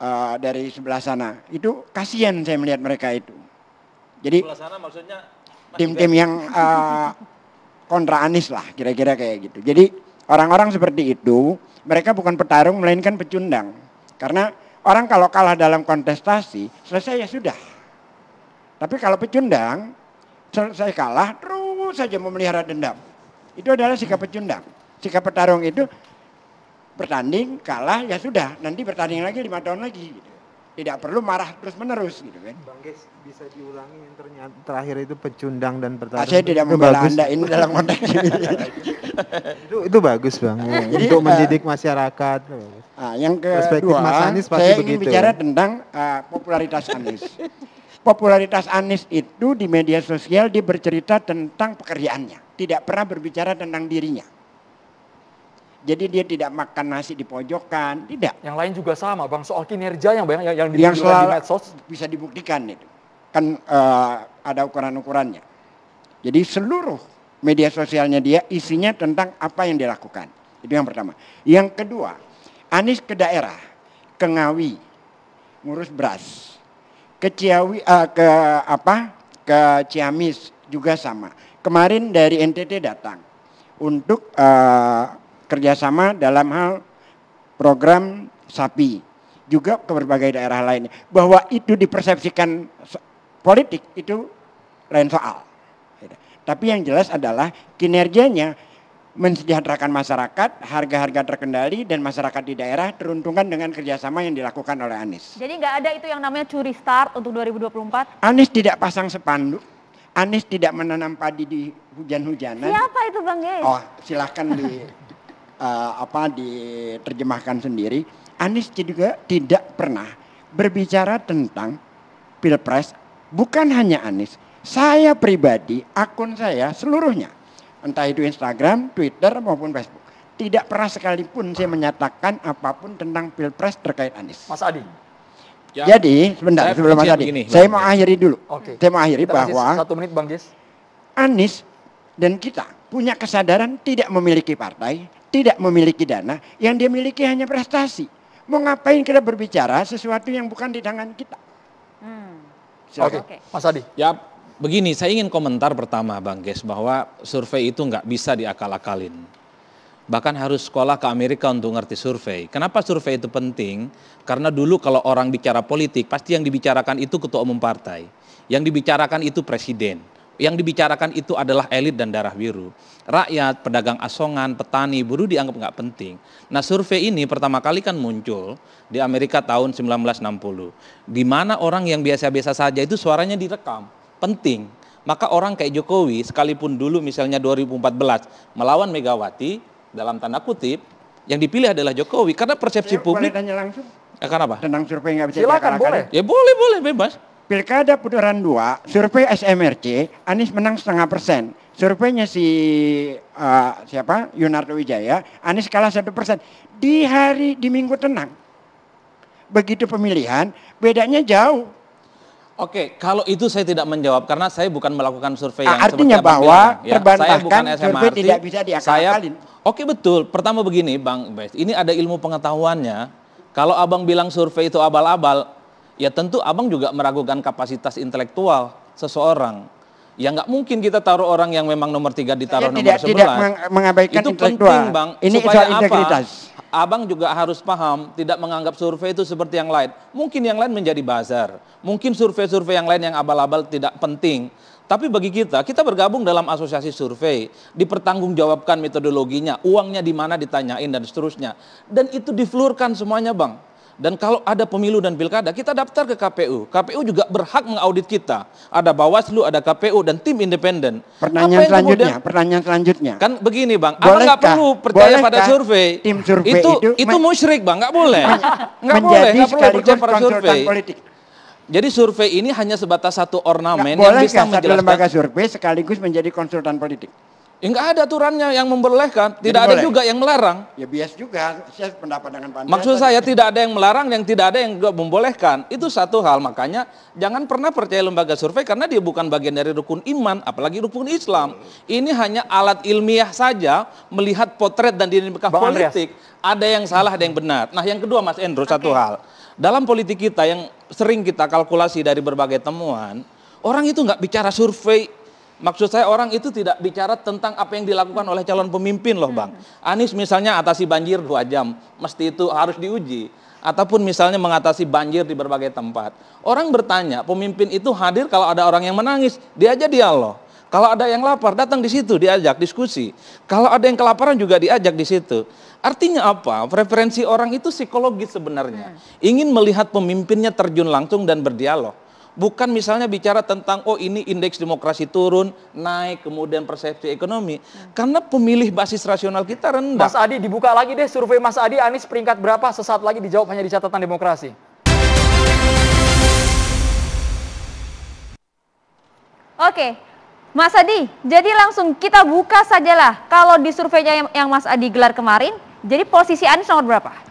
uh, dari sebelah sana. Itu kasihan saya melihat mereka itu. Jadi tim-tim yang uh, (laughs) kontra Anies lah kira-kira kayak gitu. Jadi orang-orang seperti itu mereka bukan petarung melainkan pecundang. Karena orang kalau kalah dalam kontestasi selesai ya sudah. Tapi kalau pecundang selesai kalah terus saja memelihara dendam. Itu adalah sikap pecundang. Sikap petarung itu bertanding kalah ya sudah nanti bertanding lagi lima tahun lagi. Gitu tidak perlu marah terus menerus gitu kan. Bang Ges, bisa diulangi yang ternyata terakhir itu pecundang dan pertarungan. Nah, saya tidak membela Anda ini dalam konteks ini. (laughs) itu itu bagus Bang. Jadi, Untuk uh, mendidik masyarakat. Uh, yang ke Perspektif Mas Anies pasti saya ingin begitu. bicara tentang uh, popularitas Anies. (laughs) popularitas Anies itu di media sosial dia bercerita tentang pekerjaannya, tidak pernah berbicara tentang dirinya. Jadi dia tidak makan nasi di pojokan, tidak. Yang lain juga sama, bang. Soal kinerja yang banyak yang, yang selalu di medsos bisa dibuktikan itu, kan uh, ada ukuran-ukurannya. Jadi seluruh media sosialnya dia isinya tentang apa yang dilakukan. Itu yang pertama. Yang kedua, Anies ke daerah, ke Ngawi, ngurus beras, ke Ciawi, uh, ke apa, ke Ciamis juga sama. Kemarin dari NTT datang untuk uh, kerjasama dalam hal program sapi juga ke berbagai daerah lain bahwa itu dipersepsikan politik itu lain soal tapi yang jelas adalah kinerjanya mensejahterakan masyarakat, harga-harga terkendali dan masyarakat di daerah teruntungkan dengan kerjasama yang dilakukan oleh Anies. Jadi nggak ada itu yang namanya curi start untuk 2024? Anies tidak pasang sepanduk, Anies tidak menanam padi di hujan-hujanan. Siapa itu Bang Yes? Oh silahkan di uh, apa diterjemahkan sendiri, Anies juga tidak pernah berbicara tentang pilpres. Bukan hanya Anies, saya pribadi akun saya seluruhnya, entah itu Instagram, Twitter maupun Facebook, tidak pernah sekalipun saya menyatakan apapun tentang pilpres terkait Anies. Mas Adi. Ya. Jadi sebentar saya sebelum Mas Adi, begini, saya mau akhiri dulu. Okay. Saya mau akhiri kita bahwa satu menit Bang Jis. Anies dan kita punya kesadaran tidak memiliki partai, tidak memiliki dana, yang dia miliki hanya prestasi. Mau ngapain kita berbicara sesuatu yang bukan di tangan kita? Hmm. Oke, okay. Mas Adi. Ya, begini, saya ingin komentar pertama Bang Ges bahwa survei itu nggak bisa diakal-akalin. Bahkan harus sekolah ke Amerika untuk ngerti survei. Kenapa survei itu penting? Karena dulu kalau orang bicara politik, pasti yang dibicarakan itu ketua umum partai. Yang dibicarakan itu presiden yang dibicarakan itu adalah elit dan darah biru. Rakyat, pedagang asongan, petani, buruh dianggap nggak penting. Nah survei ini pertama kali kan muncul di Amerika tahun 1960. Di mana orang yang biasa-biasa saja itu suaranya direkam. Penting. Maka orang kayak Jokowi sekalipun dulu misalnya 2014 melawan Megawati dalam tanda kutip yang dipilih adalah Jokowi karena persepsi ya, publik. Boleh tanya langsung? Ya, eh, karena apa? Tentang survei nggak bisa Silakan boleh. Ya boleh boleh bebas. Pilkada putaran 2, survei SMRC, Anies menang setengah persen. Surveinya si uh, siapa? Yunarto Wijaya, Anies kalah satu persen. Di hari di minggu tenang, begitu pemilihan, bedanya jauh. Oke, kalau itu saya tidak menjawab karena saya bukan melakukan survei yang Artinya bahwa ya, saya bukan SMRT, survei tidak bisa diakalin Oke betul. Pertama begini, Bang Bes, ini ada ilmu pengetahuannya. Kalau abang bilang survei itu abal-abal, ya tentu abang juga meragukan kapasitas intelektual seseorang. Ya nggak mungkin kita taruh orang yang memang nomor tiga ya ditaruh tidak, nomor tidak, Tidak mengabaikan itu penting bang. Ini supaya integritas. apa? Abang juga harus paham tidak menganggap survei itu seperti yang lain. Mungkin yang lain menjadi bazar. Mungkin survei-survei yang lain yang abal-abal tidak penting. Tapi bagi kita, kita bergabung dalam asosiasi survei, dipertanggungjawabkan metodologinya, uangnya di mana ditanyain dan seterusnya. Dan itu diflurkan semuanya, Bang dan kalau ada pemilu dan pilkada, kita daftar ke KPU. KPU juga berhak mengaudit kita. Ada Bawaslu, ada KPU, dan tim independen. Pertanyaan selanjutnya, kemudian, pertanyaan selanjutnya. Kan begini bang, apa nggak perlu percaya pada survei? Tim survei itu, itu, itu musyrik bang, nggak boleh. Nggak boleh, nggak perlu percaya pada survei. Politik. Jadi survei ini hanya sebatas satu ornamen Nggak, yang bisa menjelaskan. Satu lembaga survei sekaligus menjadi konsultan politik enggak ada aturannya yang membolehkan, tidak Jadi ada boleh. juga yang melarang. Ya bias juga, saya pendapat dengan Pak Maksud saya tidak ada yang melarang, yang tidak ada yang juga membolehkan. Itu satu hal, makanya jangan pernah percaya lembaga survei karena dia bukan bagian dari rukun iman, apalagi rukun Islam. Ini hanya alat ilmiah saja melihat potret dan dinamika politik. Ada yang salah, ada yang benar. Nah yang kedua Mas Endro, okay. satu hal. Dalam politik kita yang sering kita kalkulasi dari berbagai temuan, orang itu nggak bicara survei Maksud saya orang itu tidak bicara tentang apa yang dilakukan oleh calon pemimpin loh Bang. Hmm. Anies misalnya atasi banjir dua jam, mesti itu harus diuji. Ataupun misalnya mengatasi banjir di berbagai tempat. Orang bertanya, pemimpin itu hadir kalau ada orang yang menangis, diajak dialog. Kalau ada yang lapar, datang di situ, diajak diskusi. Kalau ada yang kelaparan juga diajak di situ. Artinya apa? Preferensi orang itu psikologis sebenarnya. Hmm. Ingin melihat pemimpinnya terjun langsung dan berdialog. Bukan misalnya bicara tentang oh ini indeks demokrasi turun, naik, kemudian persepsi ekonomi. Hmm. Karena pemilih basis rasional kita rendah. Mas Adi dibuka lagi deh survei Mas Adi Anies peringkat berapa sesaat lagi dijawab hanya di catatan demokrasi. Oke, Mas Adi, jadi langsung kita buka sajalah kalau di surveinya yang Mas Adi gelar kemarin, jadi posisi Anies nomor berapa?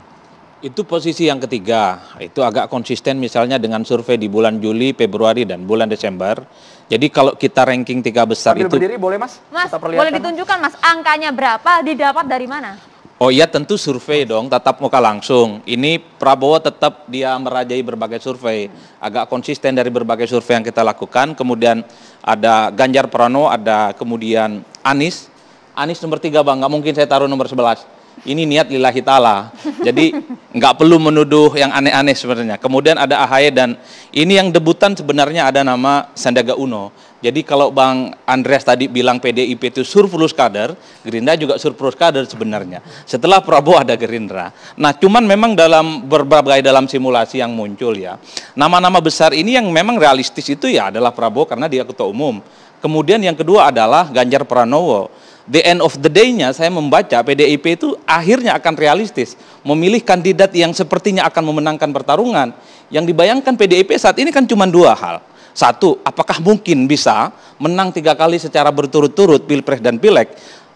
Itu posisi yang ketiga, itu agak konsisten misalnya dengan survei di bulan Juli, Februari, dan bulan Desember. Jadi kalau kita ranking tiga besar Sambil itu... berdiri boleh mas? Mas, boleh ditunjukkan mas, angkanya berapa, didapat dari mana? Oh iya tentu survei dong, tetap muka langsung. Ini Prabowo tetap dia merajai berbagai survei, agak konsisten dari berbagai survei yang kita lakukan. Kemudian ada Ganjar Pranowo, ada kemudian Anies. Anies nomor tiga bang, nggak mungkin saya taruh nomor sebelas. Ini niat lillahi ta'ala. Jadi nggak perlu menuduh yang aneh-aneh sebenarnya. Kemudian ada Ahaye dan ini yang debutan sebenarnya ada nama Sandiaga Uno. Jadi kalau Bang Andreas tadi bilang PDIP itu surplus kader, Gerindra juga surplus kader sebenarnya. Setelah Prabowo ada Gerindra. Nah cuman memang dalam berbagai dalam simulasi yang muncul ya, nama-nama besar ini yang memang realistis itu ya adalah Prabowo karena dia ketua umum. Kemudian yang kedua adalah Ganjar Pranowo the end of the day-nya saya membaca PDIP itu akhirnya akan realistis memilih kandidat yang sepertinya akan memenangkan pertarungan. Yang dibayangkan PDIP saat ini kan cuma dua hal. Satu, apakah mungkin bisa menang tiga kali secara berturut-turut pilpres dan pileg?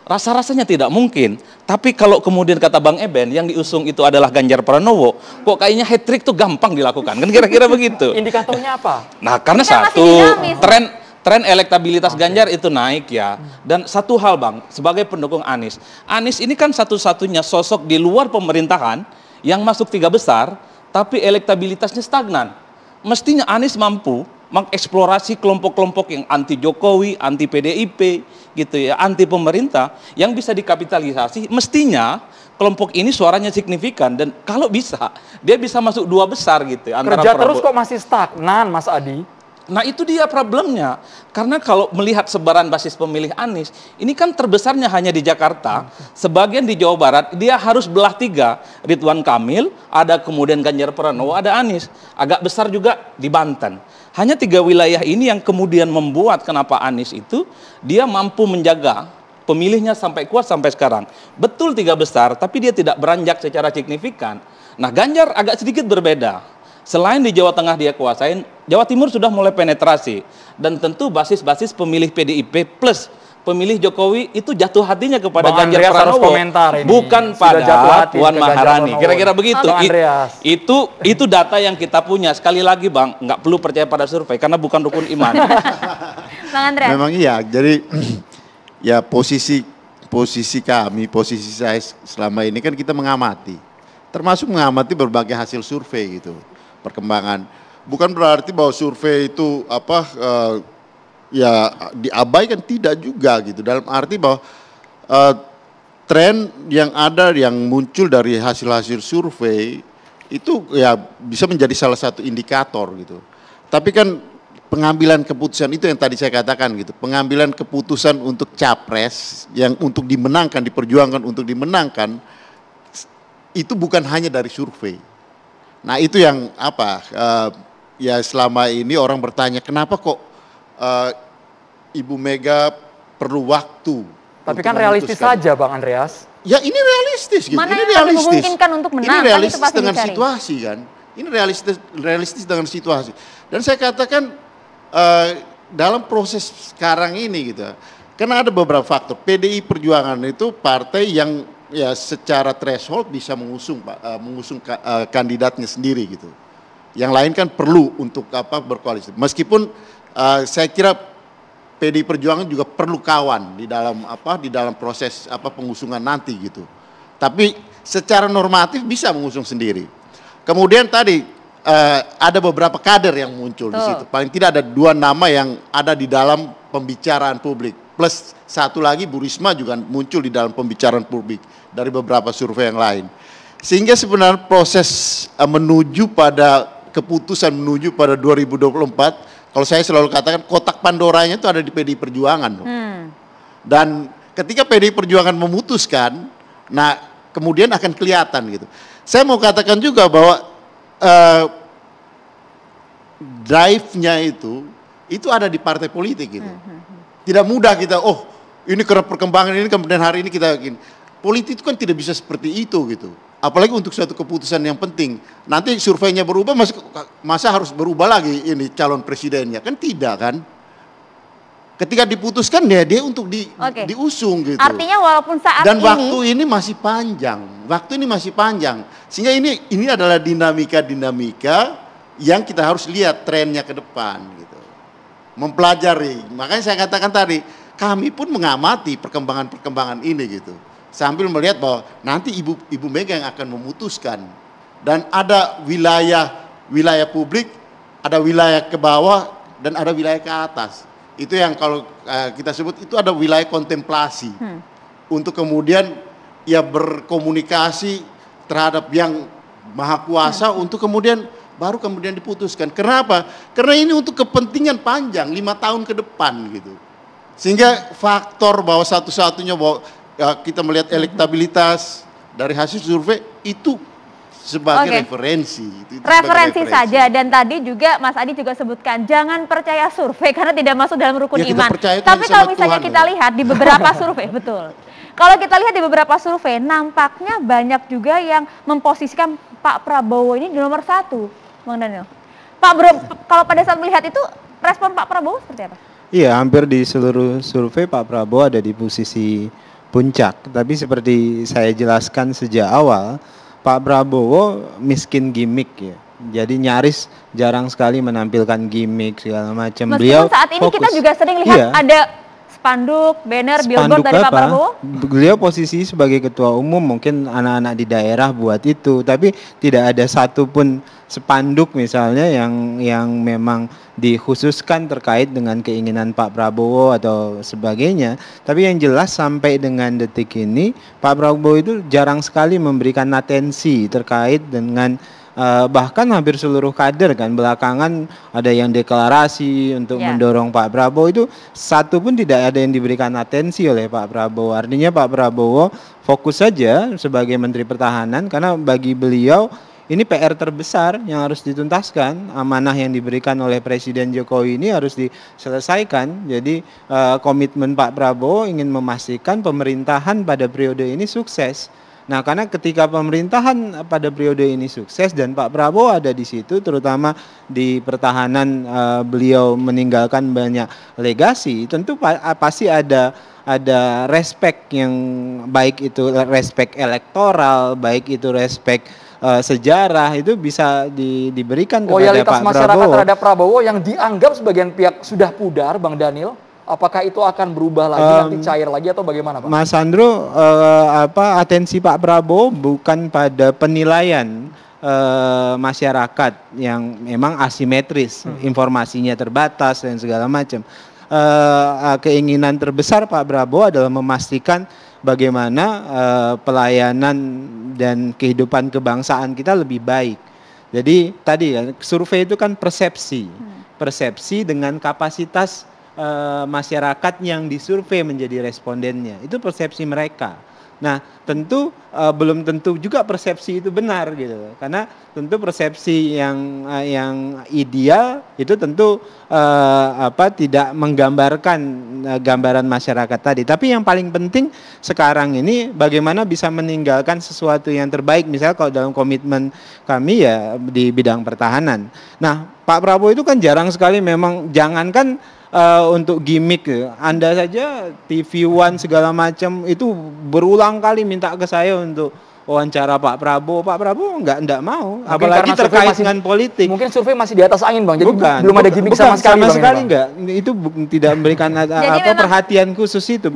Rasa-rasanya tidak mungkin. Tapi kalau kemudian kata Bang Eben yang diusung itu adalah Ganjar Pranowo, kok kayaknya hat trick itu gampang dilakukan. Kan kira-kira begitu. (laughs) Indikatornya apa? Nah, karena Kita satu tren tren elektabilitas okay. Ganjar itu naik ya. Hmm. Dan satu hal Bang, sebagai pendukung Anies, Anies ini kan satu-satunya sosok di luar pemerintahan yang masuk tiga besar, tapi elektabilitasnya stagnan. Mestinya Anies mampu mengeksplorasi kelompok-kelompok yang anti Jokowi, anti PDIP, gitu ya, anti pemerintah yang bisa dikapitalisasi. Mestinya kelompok ini suaranya signifikan dan kalau bisa dia bisa masuk dua besar gitu. Antara Kerja terus kok masih stagnan, Mas Adi? Nah itu dia problemnya. Karena kalau melihat sebaran basis pemilih Anies, ini kan terbesarnya hanya di Jakarta, sebagian di Jawa Barat, dia harus belah tiga. Ridwan Kamil, ada kemudian Ganjar Pranowo, ada Anies. Agak besar juga di Banten. Hanya tiga wilayah ini yang kemudian membuat kenapa Anies itu, dia mampu menjaga pemilihnya sampai kuat sampai sekarang. Betul tiga besar, tapi dia tidak beranjak secara signifikan. Nah Ganjar agak sedikit berbeda Selain di Jawa Tengah dia kuasain, Jawa Timur sudah mulai penetrasi dan tentu basis-basis pemilih PDIP plus pemilih Jokowi itu jatuh hatinya kepada Bang Ganjar Andreas Pranowo komentar ini. bukan pada Puan Maharani kira-kira begitu It, itu itu data yang kita punya sekali lagi Bang nggak perlu percaya pada survei karena bukan rukun iman (laughs) Bang Andreas memang iya jadi (clears throat) ya posisi posisi kami posisi saya selama ini kan kita mengamati termasuk mengamati berbagai hasil survei gitu perkembangan. Bukan berarti bahwa survei itu apa uh, ya diabaikan tidak juga gitu. Dalam arti bahwa uh, tren yang ada yang muncul dari hasil-hasil survei itu ya bisa menjadi salah satu indikator gitu. Tapi kan pengambilan keputusan itu yang tadi saya katakan gitu. Pengambilan keputusan untuk capres yang untuk dimenangkan, diperjuangkan untuk dimenangkan itu bukan hanya dari survei. Nah itu yang apa uh, ya selama ini orang bertanya kenapa kok uh, Ibu Mega perlu waktu. Tapi kan realistis saja Bang Andreas. Ya ini realistis gitu. Mana ini yang realistis. memungkinkan untuk menang. Ini kan realistis kan dengan situasi kan. Ini realistis realistis dengan situasi. Dan saya katakan uh, dalam proses sekarang ini gitu. Karena ada beberapa faktor. PDI Perjuangan itu partai yang ya secara threshold bisa mengusung uh, mengusung ka, uh, kandidatnya sendiri gitu. Yang lain kan perlu untuk apa berkoalisi. Meskipun uh, saya kira PD Perjuangan juga perlu kawan di dalam apa di dalam proses apa pengusungan nanti gitu. Tapi secara normatif bisa mengusung sendiri. Kemudian tadi uh, ada beberapa kader yang muncul Tuh. di situ. Paling tidak ada dua nama yang ada di dalam pembicaraan publik Plus satu lagi Bu Risma juga muncul di dalam pembicaraan publik dari beberapa survei yang lain. Sehingga sebenarnya proses eh, menuju pada keputusan menuju pada 2024, kalau saya selalu katakan kotak Pandoranya itu ada di PDI Perjuangan. Hmm. Dan ketika PDI Perjuangan memutuskan, nah kemudian akan kelihatan gitu. Saya mau katakan juga bahwa uh, drive-nya itu, itu ada di partai politik gitu. Hmm. hmm, hmm. Tidak mudah kita, oh ini kerap perkembangan ini kemudian hari ini kita gini. Politik itu kan tidak bisa seperti itu gitu. Apalagi untuk suatu keputusan yang penting. Nanti surveinya berubah, masa, masa harus berubah lagi ini calon presidennya. Kan tidak kan? ketika diputuskan ya dia untuk di, okay. diusung gitu. Artinya walaupun saat dan ini, waktu ini masih panjang, waktu ini masih panjang, sehingga ini ini adalah dinamika dinamika yang kita harus lihat trennya ke depan. Gitu mempelajari. Makanya saya katakan tadi, kami pun mengamati perkembangan-perkembangan ini gitu. Sambil melihat bahwa nanti Ibu Ibu Mega yang akan memutuskan dan ada wilayah wilayah publik, ada wilayah ke bawah dan ada wilayah ke atas. Itu yang kalau eh, kita sebut itu ada wilayah kontemplasi. Hmm. Untuk kemudian ya berkomunikasi terhadap yang maha kuasa hmm. untuk kemudian baru kemudian diputuskan. Kenapa? Karena ini untuk kepentingan panjang, lima tahun ke depan gitu. Sehingga faktor bahwa satu-satunya bahwa ya, kita melihat elektabilitas dari hasil survei itu sebagai okay. referensi. Itu, itu referensi, sebagai referensi saja dan tadi juga Mas Adi juga sebutkan jangan percaya survei (laughs) karena tidak masuk dalam rukun ya, iman. Tapi kalau misalnya Tuhan kita ya. lihat di beberapa (laughs) survei betul. Kalau kita lihat di beberapa survei nampaknya banyak juga yang memposisikan Pak Prabowo ini di nomor satu. Bang Daniel. Pak Bro, kalau pada saat melihat itu respon Pak Prabowo seperti apa? Iya, hampir di seluruh survei Pak Prabowo ada di posisi puncak. Tapi seperti saya jelaskan sejak awal, Pak Prabowo miskin gimmick ya. Jadi nyaris jarang sekali menampilkan gimmick segala macam. Beliau saat ini fokus. kita juga sering lihat iya. ada spanduk, banner, billboard dari Pak Prabowo? Beliau posisi sebagai ketua umum mungkin anak-anak di daerah buat itu, tapi tidak ada satupun spanduk misalnya yang yang memang dikhususkan terkait dengan keinginan Pak Prabowo atau sebagainya. Tapi yang jelas sampai dengan detik ini Pak Prabowo itu jarang sekali memberikan atensi terkait dengan uh, bahkan hampir seluruh kader kan belakangan ada yang deklarasi untuk yeah. mendorong Pak Prabowo itu satu pun tidak ada yang diberikan atensi oleh Pak Prabowo. Artinya Pak Prabowo fokus saja sebagai Menteri Pertahanan karena bagi beliau ini PR terbesar yang harus dituntaskan amanah yang diberikan oleh Presiden Jokowi ini harus diselesaikan jadi eh, komitmen Pak Prabowo ingin memastikan pemerintahan pada periode ini sukses Nah, karena ketika pemerintahan pada periode ini sukses dan Pak Prabowo ada di situ, terutama di pertahanan eh, beliau meninggalkan banyak legasi, tentu ah, pasti ada ada respek yang baik itu respek elektoral, baik itu respek uh, sejarah itu bisa di, diberikan kepada Loyalitas Pak masyarakat terhadap Prabowo yang dianggap sebagian pihak sudah pudar, Bang Daniel. Apakah itu akan berubah lagi um, nanti cair lagi atau bagaimana, Pak? Mas Sandro, uh, eh, apa atensi Pak Prabowo bukan pada penilaian uh, masyarakat yang memang asimetris, hmm. informasinya terbatas dan segala macam. Uh, keinginan terbesar Pak Prabowo adalah memastikan bagaimana uh, pelayanan dan kehidupan kebangsaan kita lebih baik. Jadi tadi ya survei itu kan persepsi, hmm. persepsi dengan kapasitas uh, eh, masyarakat yang disurvei menjadi respondennya itu persepsi mereka Nah, tentu uh, belum tentu juga persepsi itu benar gitu. Karena tentu persepsi yang uh, yang ideal itu tentu uh, apa tidak menggambarkan uh, gambaran masyarakat tadi. Tapi yang paling penting sekarang ini bagaimana bisa meninggalkan sesuatu yang terbaik misalnya kalau dalam komitmen kami ya di bidang pertahanan. Nah, Pak Prabowo itu kan jarang sekali memang jangankan uh, untuk gimmick ya. Anda saja TV One segala macam itu berulang kali minta ke saya untuk wawancara Pak Prabowo, Pak Prabowo nggak nggak mau, mungkin apalagi terkait masih, dengan politik. Mungkin survei masih di atas angin bang, jadi bukan, belum ada gimmick bukan, sama sekali. Sama bang, sekali Enggak. itu tidak memberikan (laughs) apa memang... perhatian khusus itu.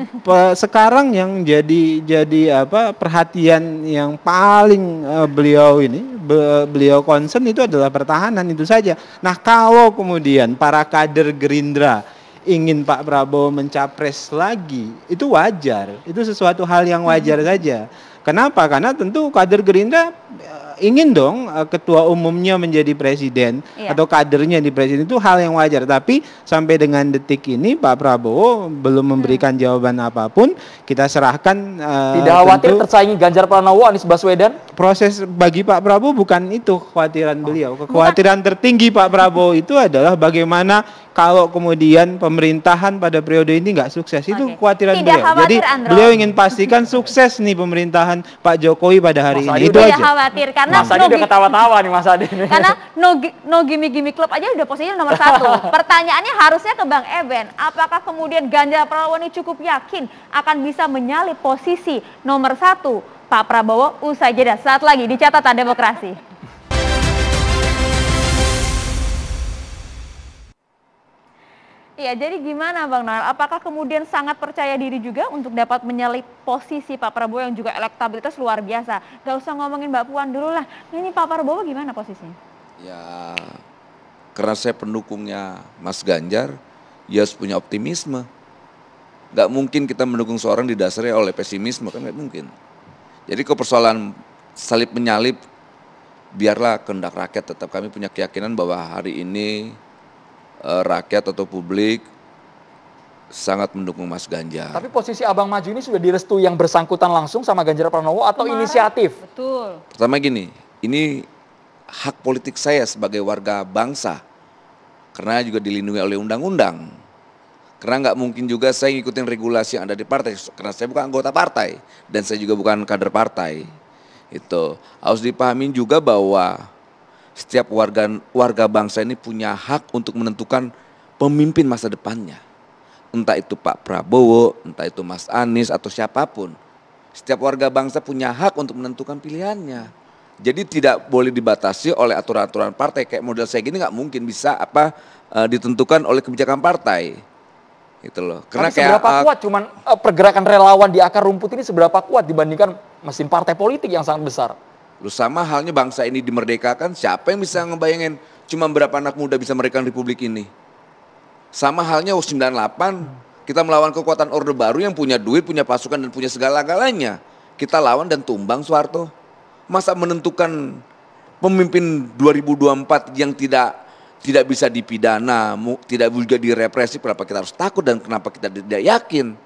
Sekarang yang jadi jadi apa perhatian yang paling uh, beliau ini be, beliau concern itu adalah pertahanan itu saja. Nah kalau kemudian para kader Gerindra ingin Pak Prabowo mencapres lagi, itu wajar. Itu sesuatu hal yang wajar hmm. saja. Kenapa? Karena tentu kader Gerindra eh, ingin dong eh, ketua umumnya menjadi presiden iya. atau kadernya di presiden itu hal yang wajar. Tapi sampai dengan detik ini Pak Prabowo belum hmm. memberikan hmm. jawaban apapun. Kita serahkan. Eh, Tidak khawatir tersaingi Ganjar Pranowo, Anies Baswedan? proses bagi Pak Prabowo bukan itu kekhawatiran oh. beliau. Kekhawatiran bukan. tertinggi Pak Prabowo itu adalah bagaimana kalau kemudian pemerintahan pada periode ini nggak sukses. Itu okay. kekhawatiran Tidak beliau. Khawatir, Jadi Andro. beliau ingin pastikan sukses nih pemerintahan Pak Jokowi pada hari Mas ini. Adi itu aja. khawatir karena Mas Adi no ketawa-tawa nih Mas Adi. Karena no, no gimmick-gimmick klub aja udah posisinya nomor (laughs) satu. Pertanyaannya harusnya ke Bang Eben, apakah kemudian Ganjar Pranowo ini cukup yakin akan bisa menyalip posisi nomor satu Pak Prabowo usai jeda. Saat lagi di catatan demokrasi. Iya, jadi gimana Bang Noel? Apakah kemudian sangat percaya diri juga untuk dapat menyalip posisi Pak Prabowo yang juga elektabilitas luar biasa? Gak usah ngomongin Mbak Puan dulu lah. Ini Pak Prabowo gimana posisinya? Ya, karena saya pendukungnya Mas Ganjar, ya harus punya optimisme. Gak mungkin kita mendukung seorang didasari oleh pesimisme, kan gak mungkin. Jadi ke persoalan salib menyalip biarlah kehendak rakyat tetap kami punya keyakinan bahwa hari ini e, rakyat atau publik sangat mendukung Mas Ganjar. Tapi posisi Abang Maju ini sudah direstui yang bersangkutan langsung sama Ganjar Pranowo atau Kemarin. inisiatif? Betul. Pertama gini, ini hak politik saya sebagai warga bangsa karena juga dilindungi oleh undang-undang. Karena nggak mungkin juga saya ngikutin regulasi yang ada di partai, karena saya bukan anggota partai dan saya juga bukan kader partai. Itu harus dipahami juga bahwa setiap warga warga bangsa ini punya hak untuk menentukan pemimpin masa depannya. Entah itu Pak Prabowo, entah itu Mas Anies atau siapapun. Setiap warga bangsa punya hak untuk menentukan pilihannya. Jadi tidak boleh dibatasi oleh aturan-aturan partai kayak model saya gini nggak mungkin bisa apa eh, ditentukan oleh kebijakan partai gitu loh. Karena Tapi seberapa kayak, kuat cuman eh, pergerakan relawan di akar rumput ini seberapa kuat dibandingkan mesin partai politik yang sangat besar. Lu sama halnya bangsa ini dimerdekakan, siapa yang bisa ngebayangin cuma berapa anak muda bisa mereka republik ini? Sama halnya U98, kita melawan kekuatan Orde Baru yang punya duit, punya pasukan dan punya segala-galanya. Kita lawan dan tumbang Soeharto. Masa menentukan pemimpin 2024 yang tidak tidak bisa dipidana, tidak juga direpresi, kenapa kita harus takut dan kenapa kita tidak yakin.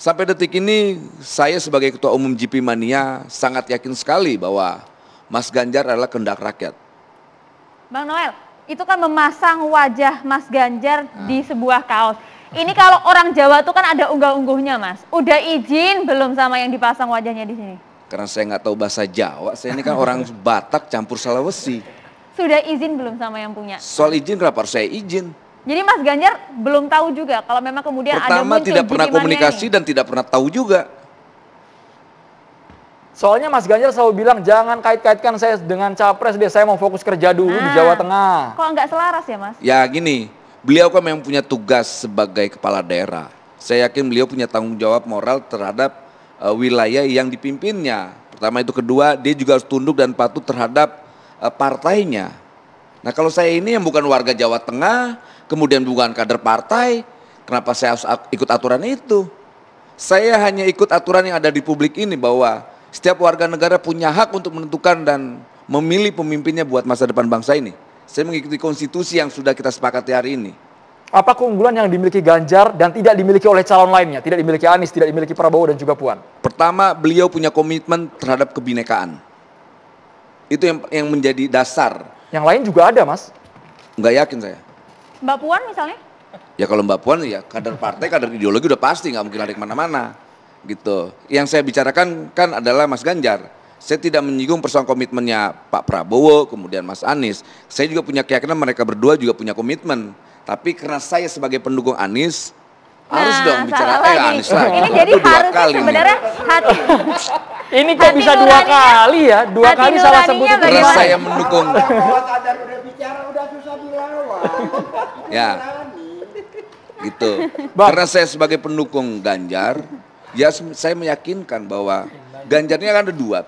Sampai detik ini saya sebagai ketua umum GP Mania sangat yakin sekali bahwa Mas Ganjar adalah kendak rakyat. Bang Noel, itu kan memasang wajah Mas Ganjar hmm. di sebuah kaos. Ini kalau orang Jawa tuh kan ada unggah-ungguhnya Mas. Udah izin belum sama yang dipasang wajahnya di sini? Karena saya nggak tahu bahasa Jawa, saya ini kan orang (laughs) Batak campur Sulawesi sudah izin belum sama yang punya? Soal izin kenapa harus saya izin. Jadi Mas Ganjar belum tahu juga kalau memang kemudian Pertama, ada muncul tidak pernah komunikasi ini. dan tidak pernah tahu juga. Soalnya Mas Ganjar selalu bilang jangan kait-kaitkan saya dengan capres deh, saya mau fokus kerja dulu nah, di Jawa ah, Tengah. Kok nggak selaras ya Mas? Ya gini, beliau kan memang punya tugas sebagai kepala daerah. Saya yakin beliau punya tanggung jawab moral terhadap uh, wilayah yang dipimpinnya. Pertama itu kedua, dia juga harus tunduk dan patuh terhadap Eh, partainya. Nah kalau saya ini yang bukan warga Jawa Tengah, kemudian bukan kader partai, kenapa saya harus ikut aturan itu? Saya hanya ikut aturan yang ada di publik ini bahwa setiap warga negara punya hak untuk menentukan dan memilih pemimpinnya buat masa depan bangsa ini. Saya mengikuti konstitusi yang sudah kita sepakati hari ini. Apa keunggulan yang dimiliki Ganjar dan tidak dimiliki oleh calon lainnya? Tidak dimiliki Anies, tidak dimiliki Prabowo dan juga Puan. Pertama, beliau punya komitmen terhadap kebinekaan. Itu yang yang menjadi dasar. Yang lain juga ada, Mas. Enggak yakin saya. Mbak Puan misalnya? Ya kalau Mbak Puan ya kader partai, kader ideologi udah pasti nggak mungkin lari kemana-mana gitu. Yang saya bicarakan kan adalah Mas Ganjar. Saya tidak menyinggung persoalan komitmennya Pak Prabowo, kemudian Mas Anies. Saya juga punya keyakinan mereka berdua juga punya komitmen. Tapi karena saya sebagai pendukung Anies, harus nah, dong bicara eh Anis lagi. Ini jadi harus sebenarnya hati (laughs) Ini kok bisa dua kali ya? Dua kali salah sebut itu. Terus saya mendukung. (laughs) ya. Gitu. Karena saya sebagai pendukung Ganjar, ya saya meyakinkan bahwa Ganjarnya kan ada dua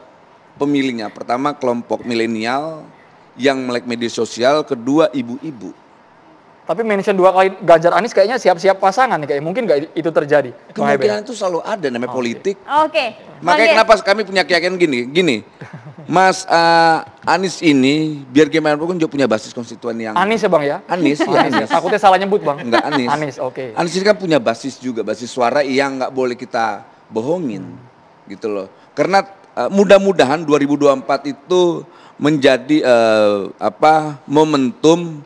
pemilihnya. Pertama kelompok milenial yang melek media sosial, kedua ibu-ibu. Tapi mention dua kali Ganjar Anies kayaknya siap-siap pasangan nih kayak mungkin nggak itu terjadi. Ya? Kemungkinan itu selalu ada namanya oh, okay. politik. Oke. Okay. Makanya okay. kenapa kami punya keyakinan gini, gini. Mas uh, eh, Anies ini biar gimana pun juga punya basis konstituen yang Anies ya bang ya Anies, ya, Anies. takutnya salah nyebut bang enggak Anies Anies oke okay. Anies ini kan punya basis juga basis suara yang nggak boleh kita bohongin hmm. gitu loh karena uh, mudah-mudahan 2024 itu menjadi uh, apa momentum